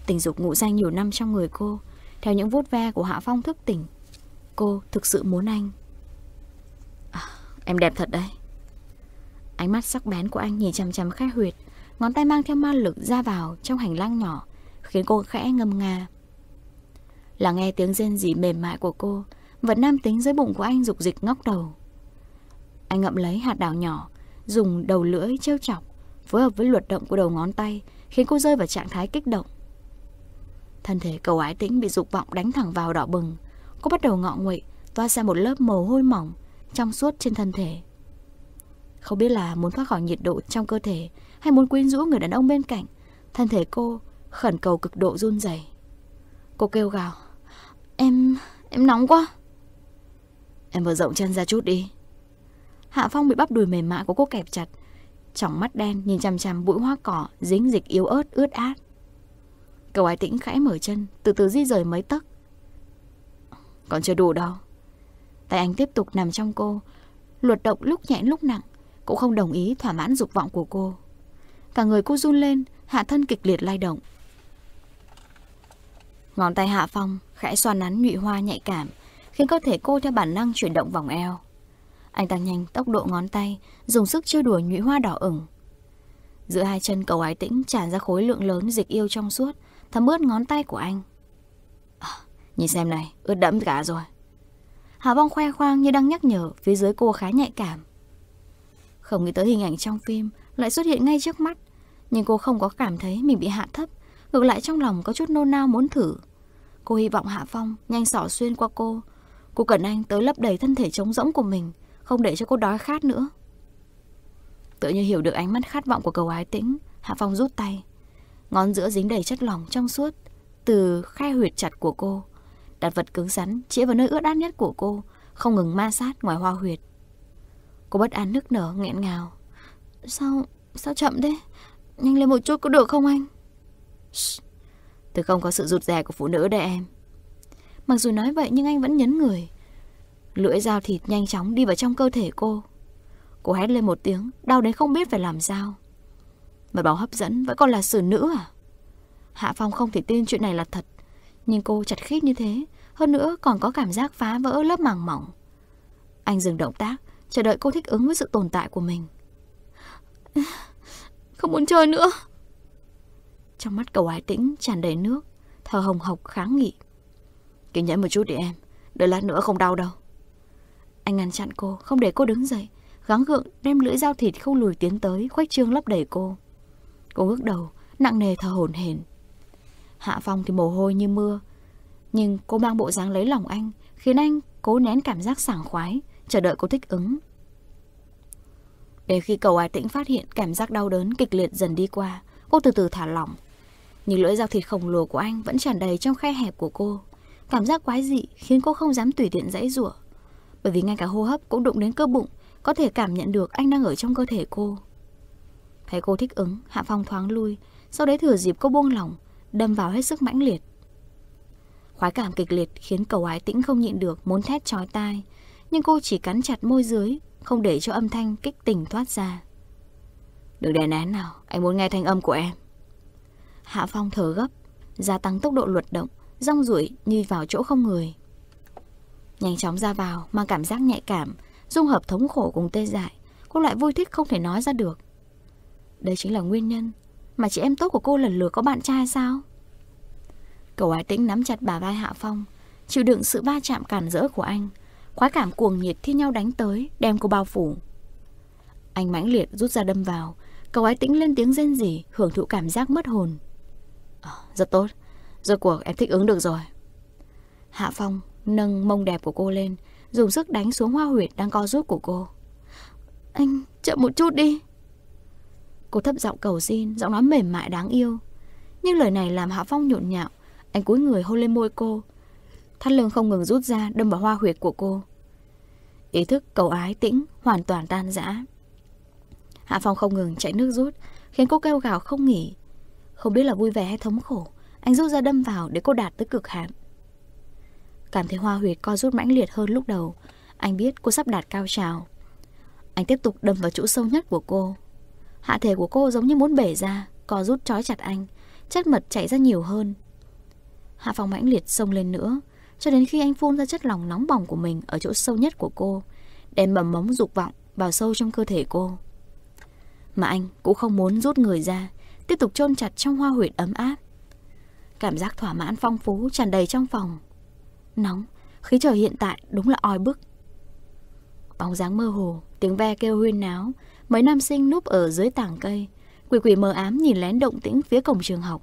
Tình dục ngủ danh nhiều năm trong người cô Theo những vuốt ve của Hạ Phong thức tỉnh Cô thực sự muốn anh à, Em đẹp thật đấy Ánh mắt sắc bén của anh nhìn chằm chằm khát huyệt Ngón tay mang theo ma lực ra vào trong hành lang nhỏ Khiến cô khẽ ngâm nga Là nghe tiếng rên rỉ mềm mại của cô Vật nam tính dưới bụng của anh dục dịch ngóc đầu Anh ngậm lấy hạt đào nhỏ Dùng đầu lưỡi trêu chọc Phối hợp với luật động của đầu ngón tay Khiến cô rơi vào trạng thái kích động Thân thể cầu ái tĩnh bị dục vọng đánh thẳng vào đỏ bừng Cô bắt đầu ngọ nguậy Toa ra một lớp mồ hôi mỏng Trong suốt trên thân thể không biết là muốn thoát khỏi nhiệt độ trong cơ thể hay muốn quyến rũ người đàn ông bên cạnh. Thân thể cô khẩn cầu cực độ run rẩy. Cô kêu gào. Em... em nóng quá. Em mở rộng chân ra chút đi. Hạ Phong bị bắp đùi mềm mại của cô kẹp chặt. Trong mắt đen nhìn chằm chằm bụi hoa cỏ dính dịch yếu ớt ướt át. cậu ái tĩnh khẽ mở chân, từ từ di rời mấy tấc. Còn chưa đủ đâu. Tay anh tiếp tục nằm trong cô, luật động lúc nhẹ lúc nặng, cũng không đồng ý thỏa mãn dục vọng của cô Cả người cô run lên Hạ thân kịch liệt lay động Ngón tay Hạ Phong khẽ xoa nắn nhụy hoa nhạy cảm Khiến cơ thể cô theo bản năng chuyển động vòng eo Anh tăng nhanh tốc độ ngón tay Dùng sức chơi đùa nhụy hoa đỏ ửng Giữa hai chân cầu ái tĩnh tràn ra khối lượng lớn dịch yêu trong suốt Thấm ướt ngón tay của anh à, Nhìn xem này, ướt đẫm cả rồi hạ Vong khoe khoang như đang nhắc nhở phía dưới cô khá nhạy cảm không nghĩ tới hình ảnh trong phim lại xuất hiện ngay trước mắt, nhưng cô không có cảm thấy mình bị hạ thấp, ngược lại trong lòng có chút nôn nao muốn thử. Cô hy vọng Hạ Phong nhanh xỏ xuyên qua cô. Cô cần anh tới lấp đầy thân thể trống rỗng của mình, không để cho cô đói khát nữa. Tự như hiểu được ánh mắt khát vọng của cầu ái tĩnh, Hạ Phong rút tay. Ngón giữa dính đầy chất lỏng trong suốt, từ khe huyệt chặt của cô. Đặt vật cứng rắn, chĩa vào nơi ướt át nhất của cô, không ngừng ma sát ngoài hoa huyệt. Cô bất an nức nở nghẹn ngào Sao, sao chậm thế Nhanh lên một chút có được không anh Tôi không có sự rụt rè của phụ nữ đây em Mặc dù nói vậy nhưng anh vẫn nhấn người Lưỡi dao thịt nhanh chóng đi vào trong cơ thể cô Cô hét lên một tiếng Đau đến không biết phải làm sao Mật báo hấp dẫn vẫn còn là xử nữ à Hạ Phong không thể tin chuyện này là thật Nhưng cô chặt khít như thế Hơn nữa còn có cảm giác phá vỡ lớp màng mỏng Anh dừng động tác chờ đợi cô thích ứng với sự tồn tại của mình. Không muốn chơi nữa. Trong mắt cậu ái tĩnh tràn đầy nước, thờ hồng hộc kháng nghị. Kiên nhẫn một chút đi em, đợi lát nữa không đau đâu. Anh ngăn chặn cô, không để cô đứng dậy, gắng gượng đem lưỡi dao thịt không lùi tiến tới, khoách trương lấp đầy cô. Cô ngước đầu, nặng nề thờ hồn hển. Hạ Phong thì mồ hôi như mưa, nhưng cô mang bộ dáng lấy lòng anh, khiến anh cố nén cảm giác sảng khoái, chờ đợi cô thích ứng. Đến khi cầu ái tĩnh phát hiện cảm giác đau đớn kịch liệt dần đi qua, cô từ từ thả lỏng. Nhưng lưỡi dao thịt khổng lồ của anh vẫn tràn đầy trong khe hẹp của cô. Cảm giác quái dị khiến cô không dám tùy tiện dãy rủa Bởi vì ngay cả hô hấp cũng đụng đến cơ bụng, có thể cảm nhận được anh đang ở trong cơ thể cô. Thấy cô thích ứng, Hạ Phong thoáng lui, sau đấy thừa dịp cô buông lỏng, đâm vào hết sức mãnh liệt. Khoái cảm kịch liệt khiến cầu ái tĩnh không nhịn được muốn thét chói tai, nhưng cô chỉ cắn chặt môi dưới, không để cho âm thanh kích tình thoát ra. đừng đè nén nào, anh muốn nghe thanh âm của em. Hạ Phong thở gấp, gia tăng tốc độ luật động, rong rủi như vào chỗ không người. Nhanh chóng ra vào, mang cảm giác nhạy cảm, dung hợp thống khổ cùng tê dại, cô lại vui thích không thể nói ra được. Đây chính là nguyên nhân mà chị em tốt của cô lần lượt có bạn trai sao? Cầu Ái Tĩnh nắm chặt bà vai Hạ Phong, chịu đựng sự va chạm cản rỡ của anh, Khoái cảm cuồng nhiệt thi nhau đánh tới Đem cô bao phủ Anh mãnh liệt rút ra đâm vào Cậu ấy tĩnh lên tiếng rên rỉ Hưởng thụ cảm giác mất hồn à, Rất tốt rồi cuộc em thích ứng được rồi Hạ Phong nâng mông đẹp của cô lên Dùng sức đánh xuống hoa huyệt đang co rút của cô Anh chậm một chút đi Cô thấp giọng cầu xin Giọng nói mềm mại đáng yêu Nhưng lời này làm Hạ Phong nhộn nhạo Anh cúi người hôn lên môi cô Thắt lưng không ngừng rút ra đâm vào hoa huyệt của cô Ý thức cầu ái tĩnh Hoàn toàn tan rã Hạ Phong không ngừng chạy nước rút Khiến cô kêu gào không nghỉ Không biết là vui vẻ hay thống khổ Anh rút ra đâm vào để cô đạt tới cực hạn Cảm thấy hoa huyệt co rút mãnh liệt hơn lúc đầu Anh biết cô sắp đạt cao trào Anh tiếp tục đâm vào chỗ sâu nhất của cô Hạ thể của cô giống như muốn bể ra Co rút trói chặt anh Chất mật chảy ra nhiều hơn Hạ Phong mãnh liệt xông lên nữa cho đến khi anh phun ra chất lỏng nóng bỏng của mình ở chỗ sâu nhất của cô, đem mầm móng dục vọng vào sâu trong cơ thể cô. Mà anh cũng không muốn rút người ra, tiếp tục chôn chặt trong hoa huyệt ấm áp. Cảm giác thỏa mãn phong phú tràn đầy trong phòng. Nóng, khí trời hiện tại đúng là oi bức. Bóng dáng mơ hồ, tiếng ve kêu huyên náo, mấy nam sinh núp ở dưới tảng cây, quỷ quỷ mờ ám nhìn lén động tĩnh phía cổng trường học.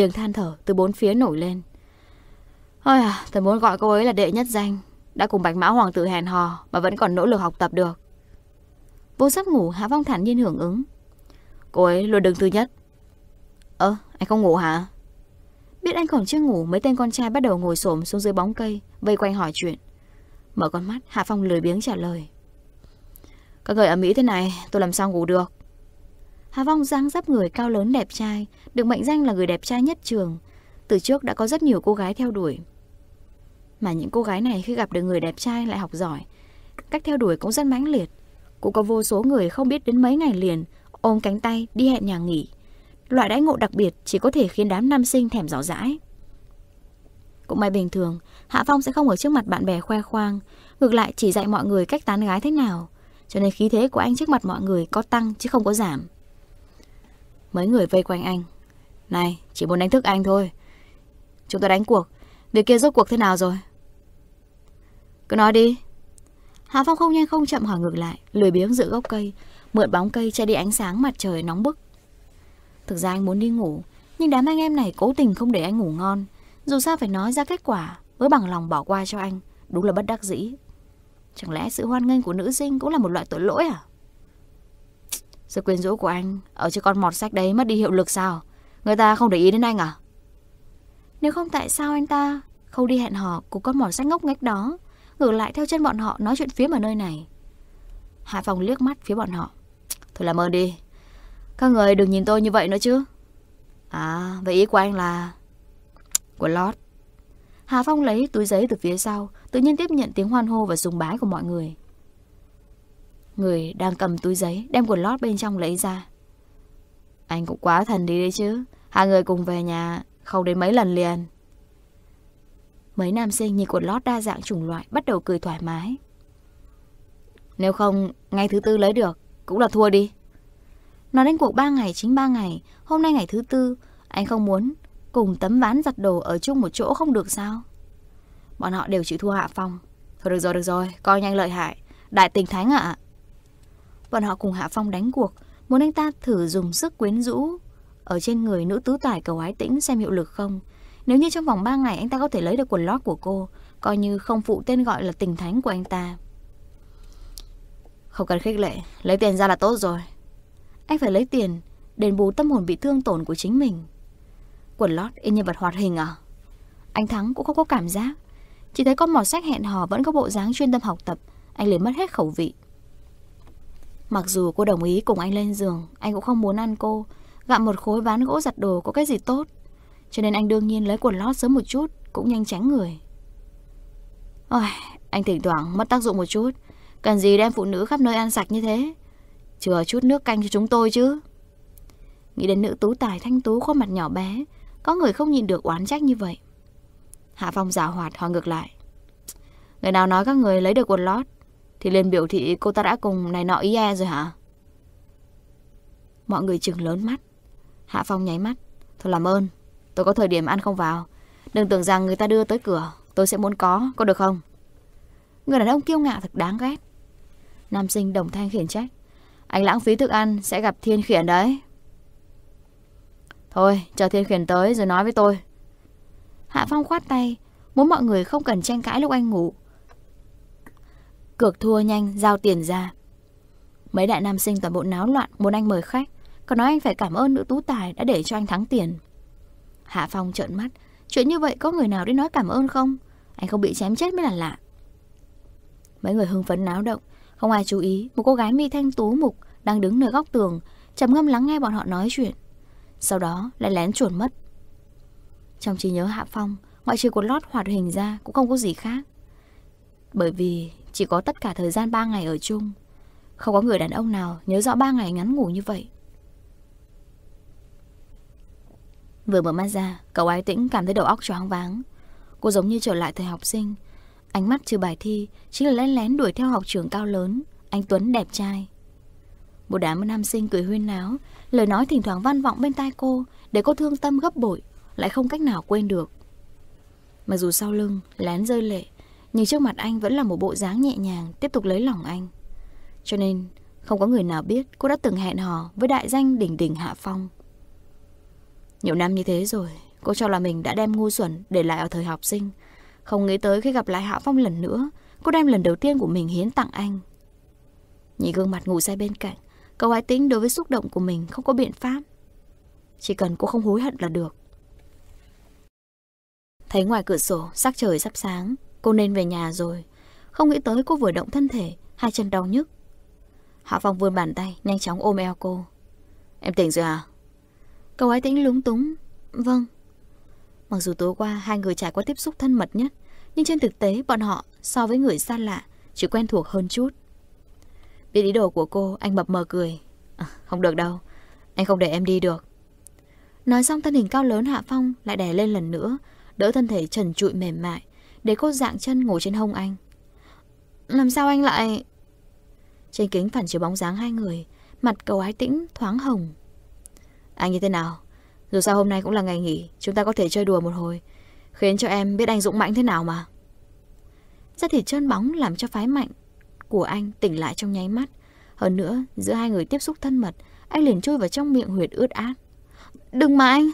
Tiếng than thở từ bốn phía nổi lên Ôi à, tôi muốn gọi cô ấy là đệ nhất danh Đã cùng bạch mã hoàng tử hèn hò Mà vẫn còn nỗ lực học tập được Vô giấc ngủ Hạ Vong thản nhiên hưởng ứng Cô ấy luôn đứng thứ nhất Ơ, anh không ngủ hả? Biết anh còn chưa ngủ Mấy tên con trai bắt đầu ngồi xổm xuống dưới bóng cây Vây quanh hỏi chuyện Mở con mắt Hạ Phong lười biếng trả lời Các người ở Mỹ thế này tôi làm sao ngủ được Hà Vong dáng dấp người cao lớn đẹp trai, được mệnh danh là người đẹp trai nhất trường. Từ trước đã có rất nhiều cô gái theo đuổi. Mà những cô gái này khi gặp được người đẹp trai lại học giỏi. Cách theo đuổi cũng rất mãnh liệt. Cũng có vô số người không biết đến mấy ngày liền, ôm cánh tay đi hẹn nhà nghỉ. Loại đãi ngộ đặc biệt chỉ có thể khiến đám nam sinh thèm rõ rãi. Cũng may bình thường, Hạ Phong sẽ không ở trước mặt bạn bè khoe khoang, ngược lại chỉ dạy mọi người cách tán gái thế nào. Cho nên khí thế của anh trước mặt mọi người có tăng chứ không có giảm. Mấy người vây quanh anh Này chỉ muốn đánh thức anh thôi Chúng ta đánh cuộc Việc kia rốt cuộc thế nào rồi Cứ nói đi Hạ Phong không nhanh không chậm hỏi ngược lại Lười biếng giữa gốc cây Mượn bóng cây che đi ánh sáng mặt trời nóng bức Thực ra anh muốn đi ngủ Nhưng đám anh em này cố tình không để anh ngủ ngon Dù sao phải nói ra kết quả Với bằng lòng bỏ qua cho anh Đúng là bất đắc dĩ Chẳng lẽ sự hoan nghênh của nữ sinh cũng là một loại tội lỗi à? Sự quyến rũ của anh Ở trên con mọt sách đấy mất đi hiệu lực sao Người ta không để ý đến anh à Nếu không tại sao anh ta Không đi hẹn hò của con mọt sách ngốc nghếch đó Ngược lại theo chân bọn họ nói chuyện phía ở nơi này Hạ Phong liếc mắt phía bọn họ Thôi làm ơn đi Các người đừng nhìn tôi như vậy nữa chứ À vậy ý của anh là Của Lord? Hà Phong lấy túi giấy từ phía sau Tự nhiên tiếp nhận tiếng hoan hô và dùng bái của mọi người Người đang cầm túi giấy Đem quần lót bên trong lấy ra Anh cũng quá thần đi đấy chứ Hai người cùng về nhà Không đến mấy lần liền Mấy nam sinh nhìn quần lót đa dạng chủng loại Bắt đầu cười thoải mái Nếu không ngày thứ tư lấy được Cũng là thua đi Nói đến cuộc ba ngày chính ba ngày Hôm nay ngày thứ tư Anh không muốn cùng tấm ván giặt đồ Ở chung một chỗ không được sao Bọn họ đều chịu thua hạ phong Thôi được rồi được rồi coi nhanh lợi hại Đại tình thánh ạ à. Bọn họ cùng Hạ Phong đánh cuộc, muốn anh ta thử dùng sức quyến rũ ở trên người nữ tứ tài cầu ái tĩnh xem hiệu lực không. Nếu như trong vòng 3 ngày anh ta có thể lấy được quần lót của cô, coi như không phụ tên gọi là tình thánh của anh ta. Không cần khích lệ, lấy tiền ra là tốt rồi. Anh phải lấy tiền, đền bù tâm hồn bị thương tổn của chính mình. Quần lót in nhân vật hoạt hình à? Anh Thắng cũng không có cảm giác. Chỉ thấy con mọt sách hẹn hò vẫn có bộ dáng chuyên tâm học tập, anh liền mất hết khẩu vị. Mặc dù cô đồng ý cùng anh lên giường, anh cũng không muốn ăn cô. Gặm một khối ván gỗ giặt đồ có cái gì tốt. Cho nên anh đương nhiên lấy quần lót sớm một chút, cũng nhanh tránh người. Ôi, anh thỉnh thoảng mất tác dụng một chút. Cần gì đem phụ nữ khắp nơi ăn sạch như thế? Chừa chút nước canh cho chúng tôi chứ. Nghĩ đến nữ tú tài thanh tú khuôn mặt nhỏ bé, có người không nhìn được oán trách như vậy. Hạ Phong giả hoạt hỏi ngược lại. Người nào nói các người lấy được quần lót thì lên biểu thị cô ta đã cùng này nọ ý e rồi hả? Mọi người chừng lớn mắt. Hạ Phong nháy mắt. Thôi làm ơn, tôi có thời điểm ăn không vào. Đừng tưởng rằng người ta đưa tới cửa, tôi sẽ muốn có, có được không? Người đàn ông kiêu ngạo thật đáng ghét. Nam sinh đồng thanh khiển trách. Anh lãng phí thức ăn sẽ gặp thiên khiển đấy. Thôi, chờ thiên khiển tới rồi nói với tôi. Hạ Phong khoát tay, muốn mọi người không cần tranh cãi lúc anh ngủ. Cược thua nhanh, giao tiền ra. Mấy đại nam sinh toàn bộ náo loạn muốn anh mời khách, còn nói anh phải cảm ơn nữ tú tài đã để cho anh thắng tiền. Hạ Phong trợn mắt, chuyện như vậy có người nào đi nói cảm ơn không? Anh không bị chém chết mới là lạ. Mấy người hưng phấn náo động, không ai chú ý, một cô gái mi thanh tú mục đang đứng nơi góc tường, trầm ngâm lắng nghe bọn họ nói chuyện. Sau đó lại lén chuồn mất. Trong trí nhớ Hạ Phong, ngoại trừ quần lót hoạt hình ra cũng không có gì khác. Bởi vì chỉ có tất cả thời gian 3 ngày ở chung Không có người đàn ông nào nhớ rõ 3 ngày ngắn ngủ như vậy Vừa mở mắt ra Cậu ái tĩnh cảm thấy đầu óc choáng váng Cô giống như trở lại thời học sinh Ánh mắt trừ bài thi Chính là lén lén đuổi theo học trường cao lớn Anh Tuấn đẹp trai Một đám nam sinh cười huyên náo Lời nói thỉnh thoảng vang vọng bên tai cô Để cô thương tâm gấp bội Lại không cách nào quên được Mặc dù sau lưng lén rơi lệ nhưng trước mặt anh vẫn là một bộ dáng nhẹ nhàng tiếp tục lấy lòng anh. Cho nên, không có người nào biết cô đã từng hẹn hò với đại danh đỉnh đỉnh Hạ Phong. Nhiều năm như thế rồi, cô cho là mình đã đem ngu xuẩn để lại ở thời học sinh. Không nghĩ tới khi gặp lại Hạ Phong lần nữa, cô đem lần đầu tiên của mình hiến tặng anh. Nhìn gương mặt ngủ say bên cạnh, cậu hãy tính đối với xúc động của mình không có biện pháp. Chỉ cần cô không hối hận là được. Thấy ngoài cửa sổ, sắc trời sắp sáng, Cô nên về nhà rồi Không nghĩ tới cô vừa động thân thể Hai chân đau nhức Hạ Phong vươn bàn tay nhanh chóng ôm eo cô Em tỉnh rồi à Cậu ấy tĩnh lúng túng Vâng Mặc dù tối qua hai người trải qua tiếp xúc thân mật nhất Nhưng trên thực tế bọn họ so với người xa lạ Chỉ quen thuộc hơn chút Biết ý đồ của cô anh mập mờ cười à, Không được đâu Anh không để em đi được Nói xong thân hình cao lớn Hạ Phong lại đè lên lần nữa Đỡ thân thể trần trụi mềm mại để cô dạng chân ngồi trên hông anh Làm sao anh lại Trên kính phản chiếu bóng dáng hai người Mặt cầu ái tĩnh thoáng hồng Anh như thế nào Dù sao hôm nay cũng là ngày nghỉ Chúng ta có thể chơi đùa một hồi Khiến cho em biết anh dũng mãnh thế nào mà Ra thịt trơn bóng làm cho phái mạnh Của anh tỉnh lại trong nháy mắt Hơn nữa giữa hai người tiếp xúc thân mật Anh liền chui vào trong miệng huyệt ướt át Đừng mà anh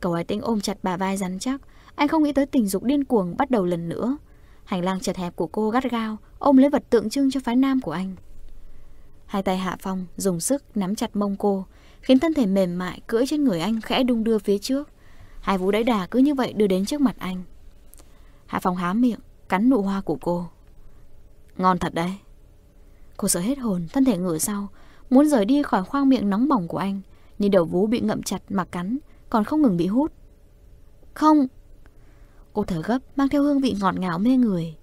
Cầu ái tĩnh ôm chặt bà vai rắn chắc anh không nghĩ tới tình dục điên cuồng bắt đầu lần nữa. Hành lang chật hẹp của cô gắt gao, ôm lấy vật tượng trưng cho phái nam của anh. Hai tay Hạ Phong dùng sức nắm chặt mông cô, khiến thân thể mềm mại cưỡi trên người anh khẽ đung đưa phía trước. Hai vũ đẫy đà cứ như vậy đưa đến trước mặt anh. Hạ Phong há miệng, cắn nụ hoa của cô. Ngon thật đấy. Cô sợ hết hồn, thân thể ngửa sau, muốn rời đi khỏi khoang miệng nóng bỏng của anh, nhưng đầu vú bị ngậm chặt mà cắn, còn không ngừng bị hút. Không, Cô thở gấp mang theo hương vị ngọt ngào mê người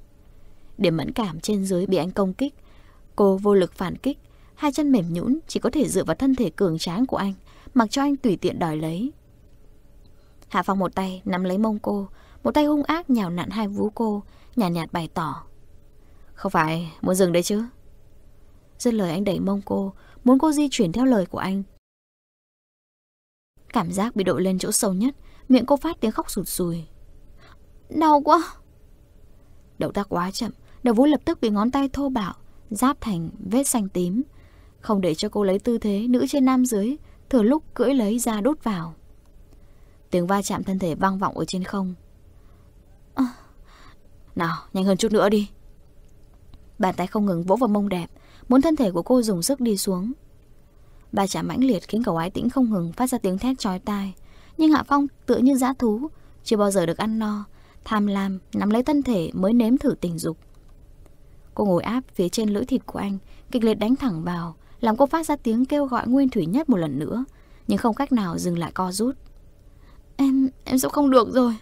Điểm mẫn cảm trên dưới bị anh công kích Cô vô lực phản kích Hai chân mềm nhũn chỉ có thể dựa vào thân thể cường tráng của anh Mặc cho anh tùy tiện đòi lấy Hạ Phong một tay nắm lấy mông cô Một tay hung ác nhào nặn hai vú cô Nhạt nhạt bày tỏ Không phải muốn dừng đấy chứ Dứt lời anh đẩy mông cô Muốn cô di chuyển theo lời của anh Cảm giác bị đội lên chỗ sâu nhất Miệng cô phát tiếng khóc sụt sùi Đau quá Động tác quá chậm Đầu vũ lập tức bị ngón tay thô bạo Giáp thành vết xanh tím Không để cho cô lấy tư thế nữ trên nam dưới Thừa lúc cưỡi lấy ra đốt vào Tiếng va chạm thân thể vang vọng ở trên không à, Nào nhanh hơn chút nữa đi Bàn tay không ngừng vỗ vào mông đẹp Muốn thân thể của cô dùng sức đi xuống Bà chạm mãnh liệt khiến cậu ái tĩnh không ngừng phát ra tiếng thét chói tai Nhưng Hạ Phong tựa như dã thú Chưa bao giờ được ăn no tham lam, nắm lấy thân thể mới nếm thử tình dục. Cô ngồi áp phía trên lưỡi thịt của anh, kịch liệt đánh thẳng vào, làm cô phát ra tiếng kêu gọi nguyên thủy nhất một lần nữa, nhưng không cách nào dừng lại co rút. Em, em sắp không được rồi.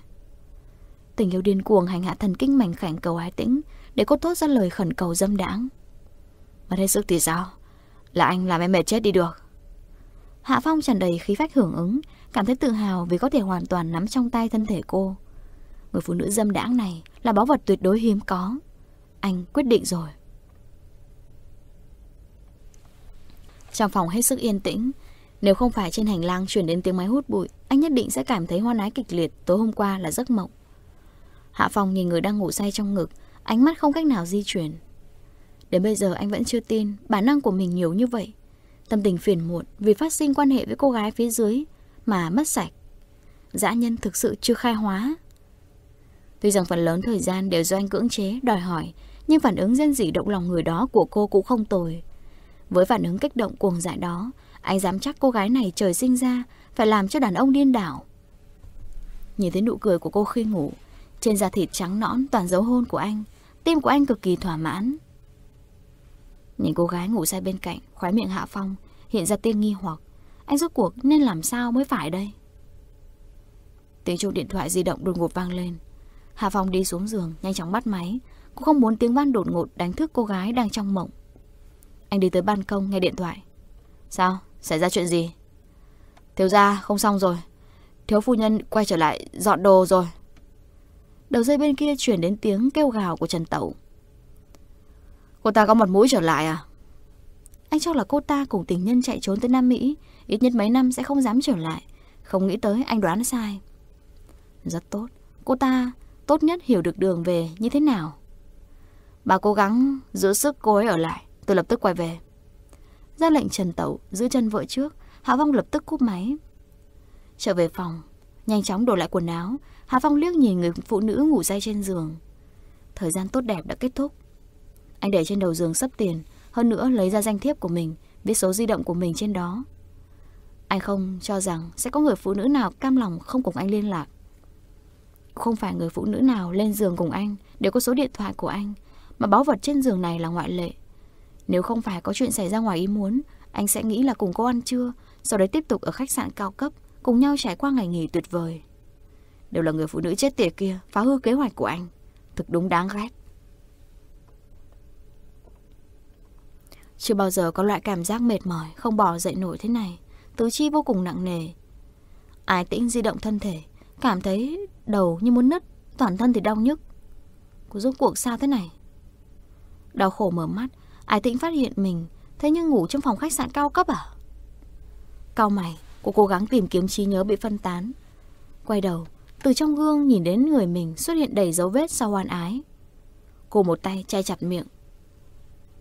Tình yêu điên cuồng hành hạ thần kinh mảnh khảnh cầu ái tĩnh, để cô thốt ra lời khẩn cầu dâm đãng. Mà hết sức thì sao? Là anh làm em mệt chết đi được. Hạ Phong tràn đầy khí phách hưởng ứng, cảm thấy tự hào vì có thể hoàn toàn nắm trong tay thân thể cô. Người phụ nữ dâm đãng này là báu vật tuyệt đối hiếm có. Anh quyết định rồi. Trong phòng hết sức yên tĩnh, nếu không phải trên hành lang chuyển đến tiếng máy hút bụi, anh nhất định sẽ cảm thấy hoan ái kịch liệt tối hôm qua là giấc mộng. Hạ phòng nhìn người đang ngủ say trong ngực, ánh mắt không cách nào di chuyển. Đến bây giờ anh vẫn chưa tin bản năng của mình nhiều như vậy. Tâm tình phiền muộn vì phát sinh quan hệ với cô gái phía dưới mà mất sạch. Dã nhân thực sự chưa khai hóa. Tuy rằng phần lớn thời gian đều do anh cưỡng chế, đòi hỏi, nhưng phản ứng dân dị động lòng người đó của cô cũng không tồi. Với phản ứng kích động cuồng dại đó, anh dám chắc cô gái này trời sinh ra phải làm cho đàn ông điên đảo. Nhìn thấy nụ cười của cô khi ngủ, trên da thịt trắng nõn toàn dấu hôn của anh, tim của anh cực kỳ thỏa mãn. Nhìn cô gái ngủ say bên cạnh, khóe miệng hạ phong, hiện ra tiên nghi hoặc, anh rốt cuộc nên làm sao mới phải đây? Tiếng chuông điện thoại di động đột ngột vang lên, Hạ Phong đi xuống giường, nhanh chóng bắt máy. Cô không muốn tiếng van đột ngột đánh thức cô gái đang trong mộng. Anh đi tới ban công nghe điện thoại. Sao? Xảy ra chuyện gì? Thiếu gia không xong rồi. Thiếu phu nhân quay trở lại dọn đồ rồi. Đầu dây bên kia chuyển đến tiếng kêu gào của Trần Tẩu. Cô ta có một mũi trở lại à? Anh cho là cô ta cùng tình nhân chạy trốn tới Nam Mỹ, ít nhất mấy năm sẽ không dám trở lại. Không nghĩ tới anh đoán sai. Rất tốt. Cô ta tốt nhất hiểu được đường về như thế nào. Bà cố gắng giữ sức cô ấy ở lại, tôi lập tức quay về. Ra lệnh Trần Tẩu giữ chân vợ trước, Hạ Vong lập tức cúp máy. Trở về phòng, nhanh chóng đổi lại quần áo, Hạ Phong liếc nhìn người phụ nữ ngủ say trên giường. Thời gian tốt đẹp đã kết thúc. Anh để trên đầu giường sắp tiền, hơn nữa lấy ra danh thiếp của mình, viết số di động của mình trên đó. Anh không cho rằng sẽ có người phụ nữ nào cam lòng không cùng anh liên lạc không phải người phụ nữ nào lên giường cùng anh đều có số điện thoại của anh, mà báu vật trên giường này là ngoại lệ. Nếu không phải có chuyện xảy ra ngoài ý muốn, anh sẽ nghĩ là cùng cô ăn trưa, sau đấy tiếp tục ở khách sạn cao cấp, cùng nhau trải qua ngày nghỉ tuyệt vời. Đều là người phụ nữ chết tiệt kia phá hư kế hoạch của anh, thực đúng đáng ghét. Chưa bao giờ có loại cảm giác mệt mỏi, không bỏ dậy nổi thế này, tứ chi vô cùng nặng nề. Ai tĩnh di động thân thể, cảm thấy đầu như muốn nứt, toàn thân thì đau nhức. Cô rốt cuộc sao thế này? Đau khổ mở mắt, Ái Tĩnh phát hiện mình, thế nhưng ngủ trong phòng khách sạn cao cấp à? Cao mày, cô cố gắng tìm kiếm trí nhớ bị phân tán. Quay đầu, từ trong gương nhìn đến người mình xuất hiện đầy dấu vết sau oan ái. Cô một tay che chặt miệng.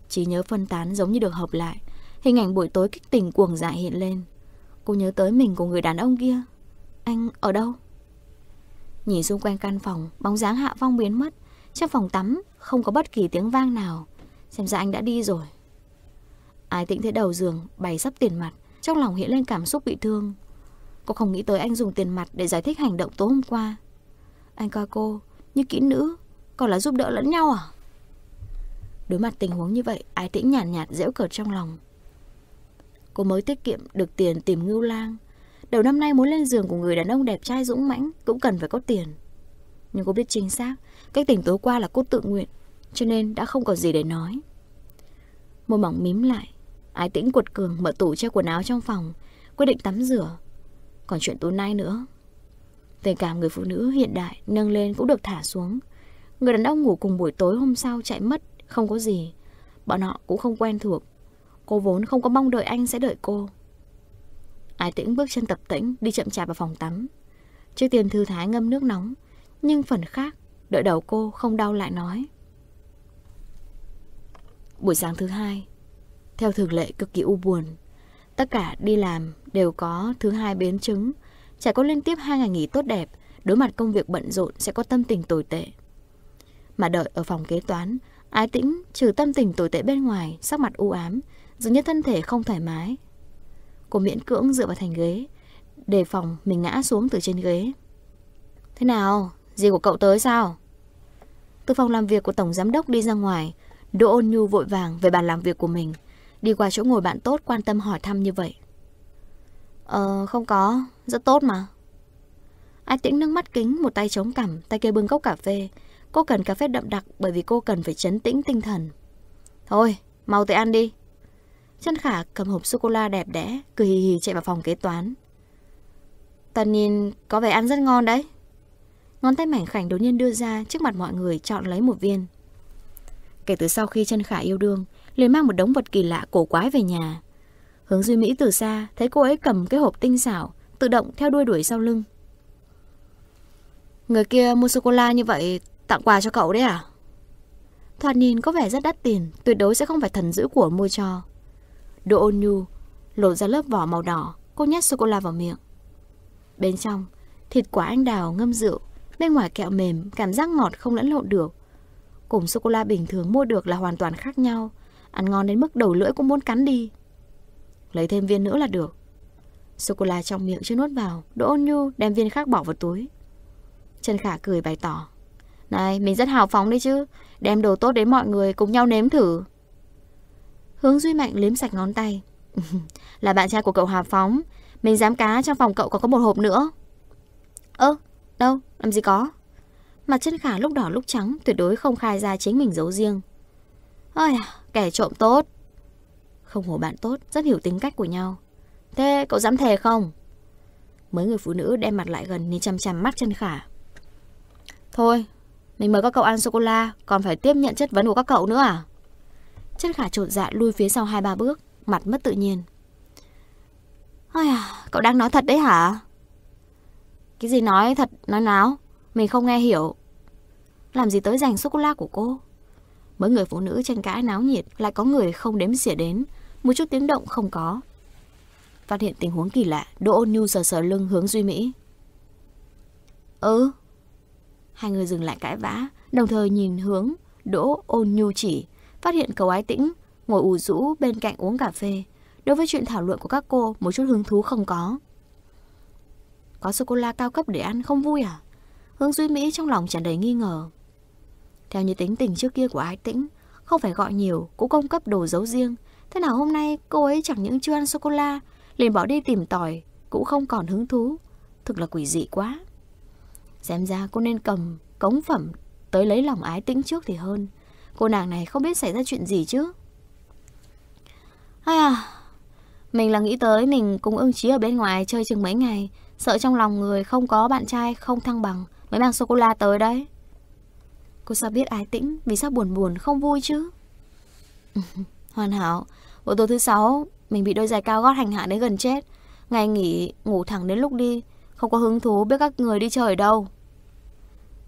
Trí nhớ phân tán giống như được hợp lại, hình ảnh buổi tối kích tình cuồng dại hiện lên. Cô nhớ tới mình của người đàn ông kia. Anh ở đâu? Nhìn xung quanh căn phòng, bóng dáng Hạ Phong biến mất. Trong phòng tắm, không có bất kỳ tiếng vang nào. Xem ra anh đã đi rồi. Ái tĩnh thấy đầu giường, bày sắp tiền mặt. Trong lòng hiện lên cảm xúc bị thương. Cô không nghĩ tới anh dùng tiền mặt để giải thích hành động tối hôm qua. Anh coi cô, như kỹ nữ, còn là giúp đỡ lẫn nhau à? Đối mặt tình huống như vậy, ái tĩnh nhàn nhạt, nhạt dễu cợt trong lòng. Cô mới tiết kiệm được tiền tìm ngưu lang Đầu năm nay muốn lên giường của người đàn ông đẹp trai dũng mãnh cũng cần phải có tiền. Nhưng cô biết chính xác, cách tỉnh tối qua là cô tự nguyện, cho nên đã không còn gì để nói. Môi mỏng mím lại, ái tĩnh cuột cường mở tủ che quần áo trong phòng, quyết định tắm rửa. Còn chuyện tối nay nữa. Tình cảm người phụ nữ hiện đại nâng lên cũng được thả xuống. Người đàn ông ngủ cùng buổi tối hôm sau chạy mất, không có gì. Bọn họ cũng không quen thuộc. Cô vốn không có mong đợi anh sẽ đợi cô. Ái tĩnh bước chân tập tĩnh đi chậm chạp vào phòng tắm. Trước tiên thư thái ngâm nước nóng, nhưng phần khác, đợi đầu cô không đau lại nói. Buổi sáng thứ hai, theo thường lệ cực kỳ u buồn. Tất cả đi làm đều có thứ hai biến chứng. Trải có liên tiếp hai ngày nghỉ tốt đẹp, đối mặt công việc bận rộn sẽ có tâm tình tồi tệ. Mà đợi ở phòng kế toán, ái tĩnh trừ tâm tình tồi tệ bên ngoài, sắc mặt u ám, dường như thân thể không thoải mái, Cô miễn cưỡng dựa vào thành ghế Đề phòng mình ngã xuống từ trên ghế Thế nào? Gì của cậu tới sao? Từ phòng làm việc của Tổng Giám đốc đi ra ngoài Đỗ ôn nhu vội vàng về bàn làm việc của mình Đi qua chỗ ngồi bạn tốt quan tâm hỏi thăm như vậy Ờ không có Rất tốt mà Ái tĩnh nâng mắt kính Một tay chống cằm Tay kia bưng cốc cà phê Cô cần cà phê đậm đặc Bởi vì cô cần phải chấn tĩnh tinh thần Thôi mau tới ăn đi Chân khả cầm hộp sô-cô-la đẹp đẽ, cười hì hì chạy vào phòng kế toán. Ta nhìn có vẻ ăn rất ngon đấy. Ngón tay mảnh khảnh đột nhiên đưa ra trước mặt mọi người chọn lấy một viên. Kể từ sau khi chân khả yêu đương, liền mang một đống vật kỳ lạ cổ quái về nhà. Hướng Duy Mỹ từ xa thấy cô ấy cầm cái hộp tinh xảo, tự động theo đuôi đuổi sau lưng. Người kia mua sô-cô-la như vậy tặng quà cho cậu đấy à? Thoạt nhìn có vẻ rất đắt tiền, tuyệt đối sẽ không phải thần dữ của mua cho. Đỗ ôn nhu lột ra lớp vỏ màu đỏ, cô nhét sô-cô-la vào miệng. Bên trong, thịt quả anh đào ngâm rượu, bên ngoài kẹo mềm, cảm giác ngọt không lẫn lộn được. Cùng sô-cô-la bình thường mua được là hoàn toàn khác nhau, ăn ngon đến mức đầu lưỡi cũng muốn cắn đi. Lấy thêm viên nữa là được. Sô-cô-la trong miệng chưa nuốt vào, Đỗ ôn nhu đem viên khác bỏ vào túi. Trần Khả cười bày tỏ. Này, mình rất hào phóng đấy chứ, đem đồ tốt đến mọi người cùng nhau nếm thử. Hướng Duy Mạnh liếm sạch ngón tay. là bạn trai của cậu Hà Phóng. Mình dám cá trong phòng cậu còn có một hộp nữa. Ơ, đâu, làm gì có. Mặt chân khả lúc đỏ lúc trắng tuyệt đối không khai ra chính mình giấu riêng. Ôi kẻ trộm tốt. Không hổ bạn tốt, rất hiểu tính cách của nhau. Thế cậu dám thề không? Mấy người phụ nữ đem mặt lại gần nhìn chăm chăm mắt chân khả. Thôi, mình mời các cậu ăn sô-cô-la, còn phải tiếp nhận chất vấn của các cậu nữa à? Chất khả trột dạ lui phía sau hai ba bước Mặt mất tự nhiên Ây à, cậu đang nói thật đấy hả? Cái gì nói thật, nói náo Mình không nghe hiểu Làm gì tới giành sô-cô-la của cô Mấy người phụ nữ tranh cãi náo nhiệt Lại có người không đếm xỉa đến Một chút tiếng động không có Phát hiện tình huống kỳ lạ Đỗ ôn nhu sờ sờ lưng hướng Duy Mỹ Ừ Hai người dừng lại cãi vã Đồng thời nhìn hướng Đỗ ôn nhu chỉ Phát hiện cầu ái tĩnh, ngồi ủ rũ bên cạnh uống cà phê. Đối với chuyện thảo luận của các cô, một chút hứng thú không có. Có sô-cô-la cao cấp để ăn không vui à? Hướng Duy Mỹ trong lòng tràn đầy nghi ngờ. Theo như tính tình trước kia của ái tĩnh, không phải gọi nhiều, cũng cung cấp đồ giấu riêng. Thế nào hôm nay cô ấy chẳng những chưa ăn sô-cô-la, liền bỏ đi tìm tỏi, cũng không còn hứng thú. Thực là quỷ dị quá. Xem ra cô nên cầm cống phẩm tới lấy lòng ái tĩnh trước thì hơn. Cô nàng này không biết xảy ra chuyện gì chứ Ai à Mình là nghĩ tới mình cùng ưng trí ở bên ngoài chơi chừng mấy ngày Sợ trong lòng người không có bạn trai không thăng bằng Mới mang sô-cô-la tới đấy Cô sao biết ai tĩnh Vì sao buồn buồn không vui chứ Hoàn hảo Buổi tối thứ sáu Mình bị đôi giày cao gót hành hạ đến gần chết Ngày nghỉ ngủ thẳng đến lúc đi Không có hứng thú biết các người đi chơi ở đâu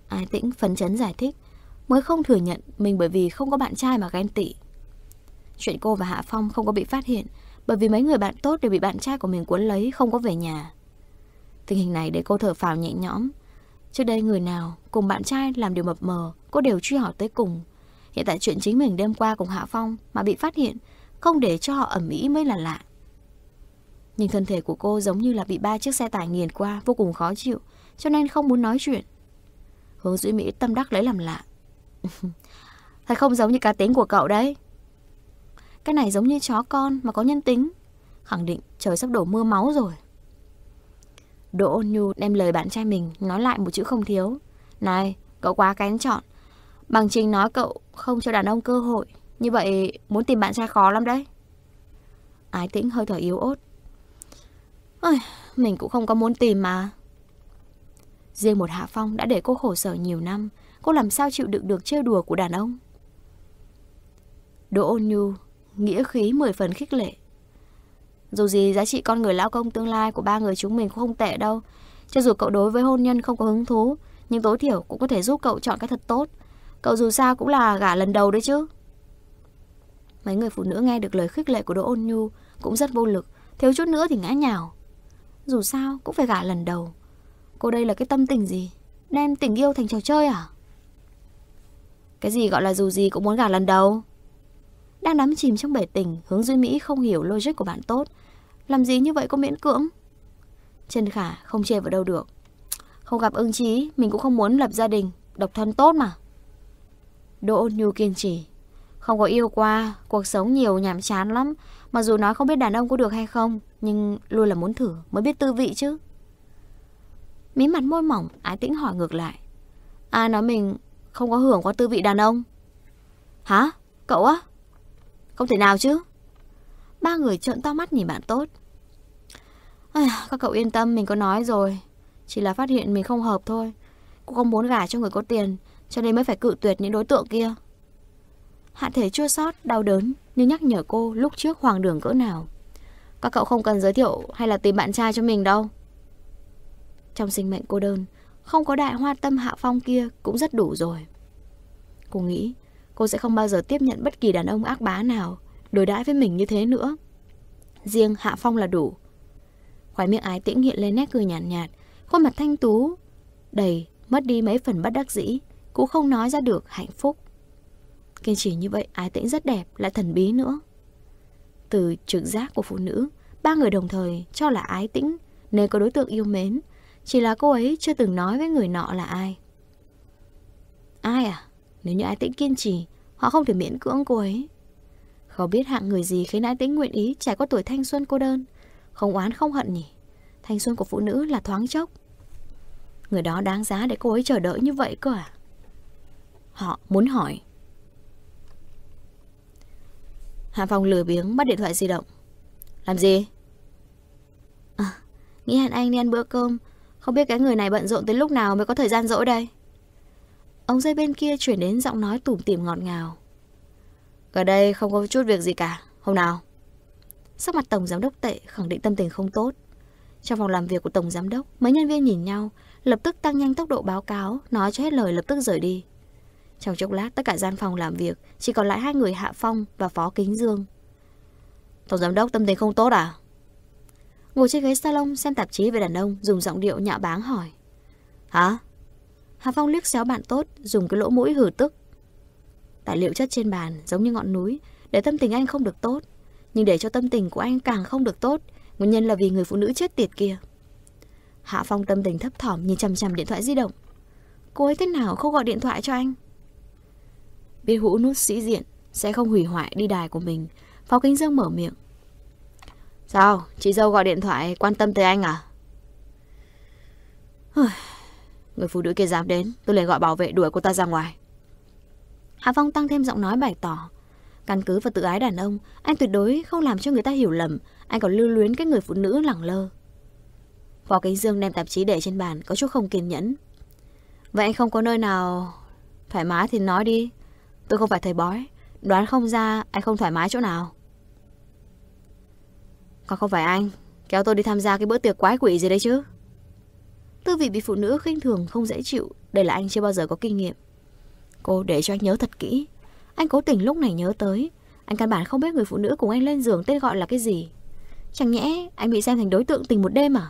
ai tĩnh phấn chấn giải thích mới không thừa nhận mình bởi vì không có bạn trai mà ghen tị. Chuyện cô và Hạ Phong không có bị phát hiện bởi vì mấy người bạn tốt đều bị bạn trai của mình cuốn lấy không có về nhà. Tình hình này để cô thở phào nhẹ nhõm. Trước đây người nào cùng bạn trai làm điều mập mờ, cô đều truy hỏi tới cùng. Hiện tại chuyện chính mình đêm qua cùng Hạ Phong mà bị phát hiện, không để cho họ ẩm ý mới là lạ. Nhưng thân thể của cô giống như là bị ba chiếc xe tải nghiền qua vô cùng khó chịu, cho nên không muốn nói chuyện. Hướng Duy Mỹ tâm đắc lấy làm lạ. Thật không giống như cá tính của cậu đấy Cái này giống như chó con mà có nhân tính Khẳng định trời sắp đổ mưa máu rồi Đỗ ôn nhu đem lời bạn trai mình Nói lại một chữ không thiếu Này cậu quá kén chọn Bằng trình nói cậu không cho đàn ông cơ hội Như vậy muốn tìm bạn trai khó lắm đấy Ái tĩnh hơi thở yếu ớt, Ôi, Mình cũng không có muốn tìm mà Riêng một Hạ Phong đã để cô khổ sở nhiều năm cô làm sao chịu đựng được trêu đùa của đàn ông. Đỗ ôn nhu, nghĩa khí mười phần khích lệ. Dù gì giá trị con người lao công tương lai của ba người chúng mình cũng không tệ đâu. Cho dù cậu đối với hôn nhân không có hứng thú, nhưng tối thiểu cũng có thể giúp cậu chọn cái thật tốt. Cậu dù sao cũng là gả lần đầu đấy chứ. Mấy người phụ nữ nghe được lời khích lệ của Đỗ Ôn Nhu cũng rất vô lực, thiếu chút nữa thì ngã nhào. Dù sao cũng phải gả lần đầu. Cô đây là cái tâm tình gì? Đem tình yêu thành trò chơi à? Cái gì gọi là dù gì cũng muốn gả lần đầu Đang đắm chìm trong bể tình Hướng Duy Mỹ không hiểu logic của bạn tốt Làm gì như vậy có miễn cưỡng Trần Khả không chê vào đâu được Không gặp ưng trí Mình cũng không muốn lập gia đình Độc thân tốt mà Đỗ nhu kiên trì Không có yêu qua Cuộc sống nhiều nhảm chán lắm Mặc dù nói không biết đàn ông có được hay không Nhưng luôn là muốn thử mới biết tư vị chứ Mí mặt môi mỏng Ái tĩnh hỏi ngược lại Ai à, nói mình không có hưởng qua tư vị đàn ông. Hả? Cậu á? Không thể nào chứ? Ba người trợn to mắt nhìn bạn tốt. À, các cậu yên tâm, mình có nói rồi. Chỉ là phát hiện mình không hợp thôi. cô không muốn gả cho người có tiền, cho nên mới phải cự tuyệt những đối tượng kia. hạn thể chua sót, đau đớn, nhưng nhắc nhở cô lúc trước hoàng đường cỡ nào. Các cậu không cần giới thiệu hay là tìm bạn trai cho mình đâu. Trong sinh mệnh cô đơn, không có đại hoa tâm hạ phong kia cũng rất đủ rồi. Cô nghĩ cô sẽ không bao giờ tiếp nhận bất kỳ đàn ông ác bá nào đối đãi với mình như thế nữa. Riêng hạ phong là đủ. khoái miệng ái tĩnh hiện lên nét cười nhàn nhạt, nhạt, khuôn mặt thanh tú, đầy, mất đi mấy phần bất đắc dĩ, cũng không nói ra được hạnh phúc. Kiên trì như vậy ái tĩnh rất đẹp, lại thần bí nữa. Từ trực giác của phụ nữ, ba người đồng thời cho là ái tĩnh, nên có đối tượng yêu mến, chỉ là cô ấy chưa từng nói với người nọ là ai Ai à? Nếu như ái tĩnh kiên trì Họ không thể miễn cưỡng cô ấy Không biết hạng người gì khiến ái tĩnh nguyện ý Trải qua tuổi thanh xuân cô đơn Không oán không hận nhỉ Thanh xuân của phụ nữ là thoáng chốc Người đó đáng giá để cô ấy chờ đợi như vậy cơ à Họ muốn hỏi Hạ Phong lười biếng bắt điện thoại di động Làm gì? À, nghĩ hẹn anh đi ăn bữa cơm không biết cái người này bận rộn tới lúc nào mới có thời gian rỗi đây Ông dây bên kia chuyển đến giọng nói tủm tỉm ngọt ngào gần đây không có chút việc gì cả Hôm nào Sắc mặt Tổng Giám Đốc Tệ khẳng định tâm tình không tốt Trong phòng làm việc của Tổng Giám Đốc Mấy nhân viên nhìn nhau Lập tức tăng nhanh tốc độ báo cáo Nói cho hết lời lập tức rời đi Trong chốc lát tất cả gian phòng làm việc Chỉ còn lại hai người Hạ Phong và Phó Kính Dương Tổng Giám Đốc tâm tình không tốt à Ngồi trên ghế salon xem tạp chí về đàn ông Dùng giọng điệu nhạo báng hỏi Hả? Hà Phong liếc xéo bạn tốt Dùng cái lỗ mũi hừ tức Tài liệu chất trên bàn giống như ngọn núi Để tâm tình anh không được tốt Nhưng để cho tâm tình của anh càng không được tốt Nguyên nhân là vì người phụ nữ chết tiệt kia Hạ Phong tâm tình thấp thỏm Nhìn chằm chằm điện thoại di động Cô ấy thế nào không gọi điện thoại cho anh Biết hũ nút sĩ diện Sẽ không hủy hoại đi đài của mình Phó Kính Dương mở miệng Sao, chị dâu gọi điện thoại quan tâm tới anh à? Người phụ nữ kia dám đến, tôi liền gọi bảo vệ đuổi cô ta ra ngoài. Hạ Phong tăng thêm giọng nói bày tỏ. Căn cứ và tự ái đàn ông, anh tuyệt đối không làm cho người ta hiểu lầm, anh còn lưu luyến cái người phụ nữ lẳng lơ. Phó Kính Dương đem tạp chí để trên bàn, có chút không kiên nhẫn. Vậy anh không có nơi nào thoải mái thì nói đi. Tôi không phải thầy bói, đoán không ra anh không thoải mái chỗ nào. Còn không phải anh Kéo tôi đi tham gia cái bữa tiệc quái quỷ gì đấy chứ Tư vị bị phụ nữ khinh thường không dễ chịu Đây là anh chưa bao giờ có kinh nghiệm Cô để cho anh nhớ thật kỹ Anh cố tình lúc này nhớ tới Anh căn bản không biết người phụ nữ cùng anh lên giường tên gọi là cái gì Chẳng nhẽ anh bị xem thành đối tượng tình một đêm à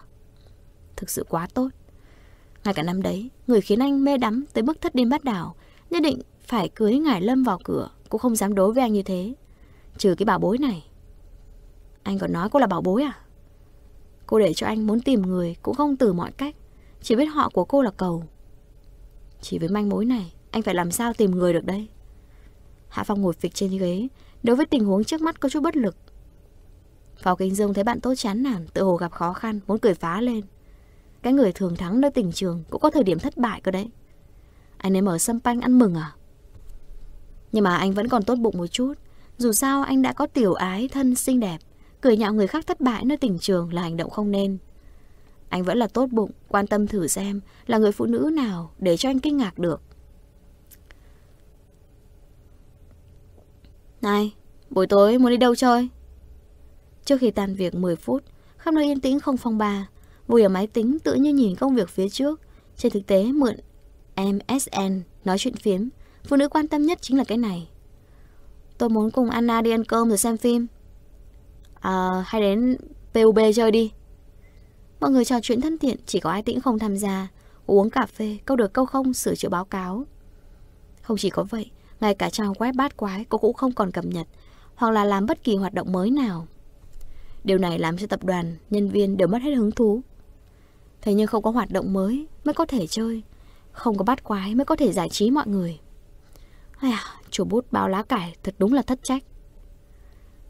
Thực sự quá tốt Ngay cả năm đấy Người khiến anh mê đắm tới mức thất điên bắt đảo Nhất định phải cưới Ngải Lâm vào cửa Cũng không dám đối với anh như thế Trừ cái bà bối này anh còn nói cô là bảo bối à? Cô để cho anh muốn tìm người cũng không từ mọi cách, chỉ biết họ của cô là cầu. Chỉ với manh mối này, anh phải làm sao tìm người được đây? Hạ Phong ngồi phịch trên ghế, đối với tình huống trước mắt có chút bất lực. Phó Kinh Dương thấy bạn tốt chán nản, tự hồ gặp khó khăn, muốn cười phá lên. Cái người thường thắng nơi tình trường cũng có thời điểm thất bại cơ đấy. Anh ấy mở sâm panh ăn mừng à? Nhưng mà anh vẫn còn tốt bụng một chút, dù sao anh đã có tiểu ái thân xinh đẹp, Cười nhạo người khác thất bại nơi tình trường là hành động không nên. Anh vẫn là tốt bụng, quan tâm thử xem là người phụ nữ nào để cho anh kinh ngạc được. Này, buổi tối muốn đi đâu chơi? Trước khi tan việc 10 phút, khắp nơi yên tĩnh không phong ba. Vui ở máy tính tự như nhìn công việc phía trước. Trên thực tế mượn MSN nói chuyện phiếm, phụ nữ quan tâm nhất chính là cái này. Tôi muốn cùng Anna đi ăn cơm rồi xem phim. À, hay đến PUB chơi đi. Mọi người trò chuyện thân thiện, chỉ có ai tĩnh không tham gia. Uống cà phê, câu được câu không, sửa chữa báo cáo. Không chỉ có vậy, ngay cả trang web bát quái cô cũng không còn cập nhật, hoặc là làm bất kỳ hoạt động mới nào. Điều này làm cho tập đoàn, nhân viên đều mất hết hứng thú. Thế nhưng không có hoạt động mới mới có thể chơi, không có bát quái mới có thể giải trí mọi người. Ai à, chủ bút bao lá cải thật đúng là thất trách.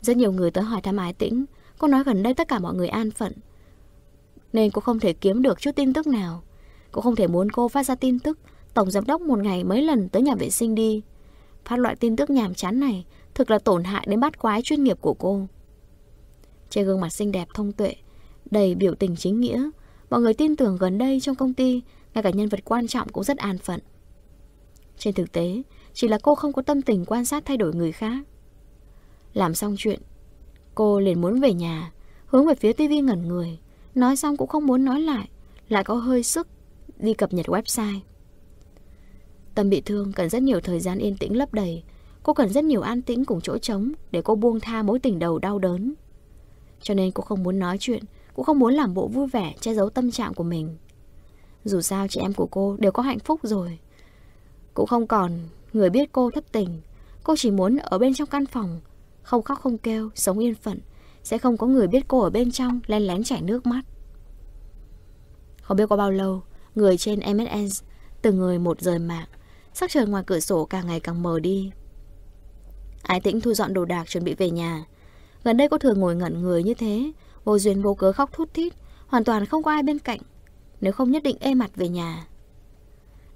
Rất nhiều người tới hỏi thăm ái tĩnh Cô nói gần đây tất cả mọi người an phận Nên cô không thể kiếm được chút tin tức nào Cô không thể muốn cô phát ra tin tức Tổng giám đốc một ngày mấy lần tới nhà vệ sinh đi Phát loại tin tức nhàm chán này Thực là tổn hại đến bát quái chuyên nghiệp của cô Trên gương mặt xinh đẹp thông tuệ Đầy biểu tình chính nghĩa Mọi người tin tưởng gần đây trong công ty Ngay cả nhân vật quan trọng cũng rất an phận Trên thực tế Chỉ là cô không có tâm tình quan sát thay đổi người khác làm xong chuyện, cô liền muốn về nhà, hướng về phía tivi ngẩn người, nói xong cũng không muốn nói lại, lại có hơi sức đi cập nhật website. Tâm bị thương cần rất nhiều thời gian yên tĩnh lấp đầy, cô cần rất nhiều an tĩnh cùng chỗ trống để cô buông tha mối tình đầu đau đớn. Cho nên cô không muốn nói chuyện, cũng không muốn làm bộ vui vẻ che giấu tâm trạng của mình. Dù sao chị em của cô đều có hạnh phúc rồi. Cũng không còn người biết cô thất tình, cô chỉ muốn ở bên trong căn phòng không khóc không kêu, sống yên phận, sẽ không có người biết cô ở bên trong len lén chảy nước mắt. Không biết có bao lâu, người trên MSN từng người một rời mạng, sắc trời ngoài cửa sổ càng ngày càng mờ đi. Ái tĩnh thu dọn đồ đạc chuẩn bị về nhà. Gần đây cô thường ngồi ngẩn người như thế, vô duyên vô cớ khóc thút thít, hoàn toàn không có ai bên cạnh, nếu không nhất định ê mặt về nhà.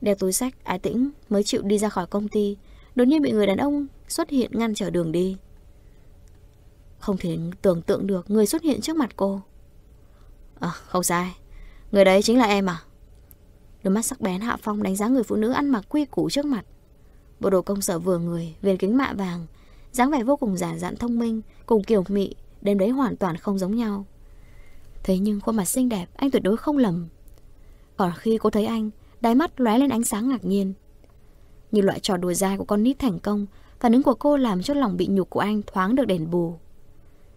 Đeo túi sách, ái tĩnh mới chịu đi ra khỏi công ty, đột nhiên bị người đàn ông xuất hiện ngăn trở đường đi. Không thể tưởng tượng được người xuất hiện trước mặt cô À không sai Người đấy chính là em à Đôi mắt sắc bén Hạ Phong đánh giá người phụ nữ ăn mặc quy củ trước mặt Bộ đồ công sở vừa người viền kính mạ vàng dáng vẻ vô cùng giả dặn thông minh Cùng kiểu mị Đêm đấy hoàn toàn không giống nhau Thế nhưng khuôn mặt xinh đẹp Anh tuyệt đối không lầm Còn khi cô thấy anh Đáy mắt lóe lên ánh sáng ngạc nhiên Như loại trò đùa dai của con nít thành công Phản ứng của cô làm cho lòng bị nhục của anh thoáng được đền bù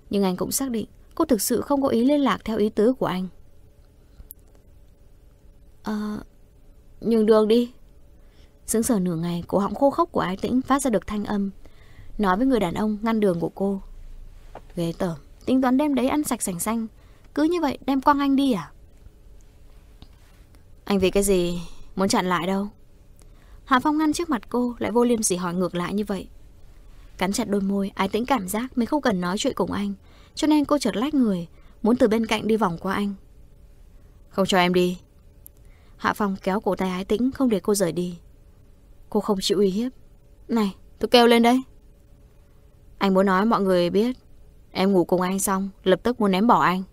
nhưng anh cũng xác định cô thực sự không có ý liên lạc theo ý tứ của anh. Ờ, à, nhường đường đi. Sững sờ nửa ngày, cổ họng khô khốc của ái tĩnh phát ra được thanh âm. Nói với người đàn ông ngăn đường của cô. Ghê tởm, tính toán đem đấy ăn sạch sành xanh. Cứ như vậy đem quăng anh đi à? Anh vì cái gì muốn chặn lại đâu? Hạ Phong ngăn trước mặt cô lại vô liêm sỉ hỏi ngược lại như vậy. Cắn chặt đôi môi, ái tĩnh cảm giác mình không cần nói chuyện cùng anh. Cho nên cô chợt lách người, muốn từ bên cạnh đi vòng qua anh. Không cho em đi. Hạ Phong kéo cổ tay ái tĩnh không để cô rời đi. Cô không chịu uy hiếp. Này, tôi kêu lên đây. Anh muốn nói mọi người biết. Em ngủ cùng anh xong, lập tức muốn ném bỏ anh.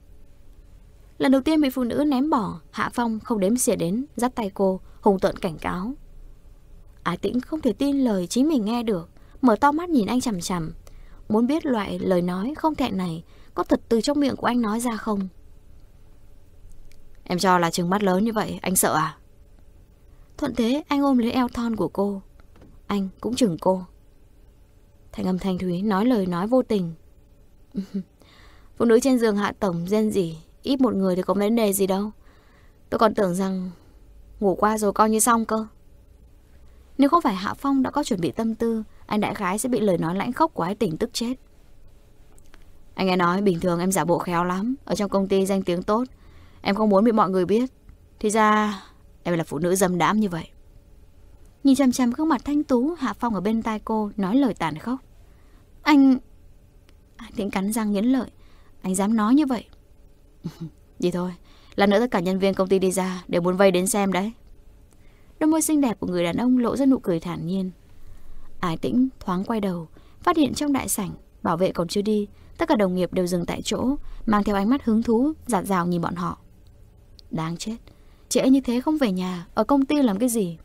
Lần đầu tiên bị phụ nữ ném bỏ, Hạ Phong không đếm xỉa đến, dắt tay cô, hùng tợn cảnh cáo. Ái tĩnh không thể tin lời chính mình nghe được mở to mắt nhìn anh chằm chằm, muốn biết loại lời nói không thẹn này có thật từ trong miệng của anh nói ra không. Em cho là trừng mắt lớn như vậy, anh sợ à? Thuận thế anh ôm lấy eo thon của cô. Anh cũng chừng cô. Thành âm thanh Thúy nói lời nói vô tình. Phụ nữ trên giường hạ tổng gen gì, ít một người thì có vấn đề gì đâu. Tôi còn tưởng rằng ngủ qua rồi coi như xong cơ. Nếu không phải Hạ Phong đã có chuẩn bị tâm tư, anh đại khái sẽ bị lời nói lãnh khốc của ái tình tức chết. Anh nghe nói bình thường em giả bộ khéo lắm, ở trong công ty danh tiếng tốt, em không muốn bị mọi người biết. Thì ra em là phụ nữ dâm đãm như vậy. Nhìn chằm chằm gương mặt thanh tú, Hạ Phong ở bên tai cô nói lời tàn khốc. Anh... Anh tính cắn răng nghiến lợi, anh dám nói như vậy. Đi thôi, lần nữa tất cả nhân viên công ty đi ra đều muốn vây đến xem đấy. Đôi môi xinh đẹp của người đàn ông lộ ra nụ cười thản nhiên. Ái tĩnh thoáng quay đầu, phát hiện trong đại sảnh, bảo vệ còn chưa đi, tất cả đồng nghiệp đều dừng tại chỗ, mang theo ánh mắt hứng thú, dạt dào nhìn bọn họ. Đáng chết, chị như thế không về nhà, ở công ty làm cái gì?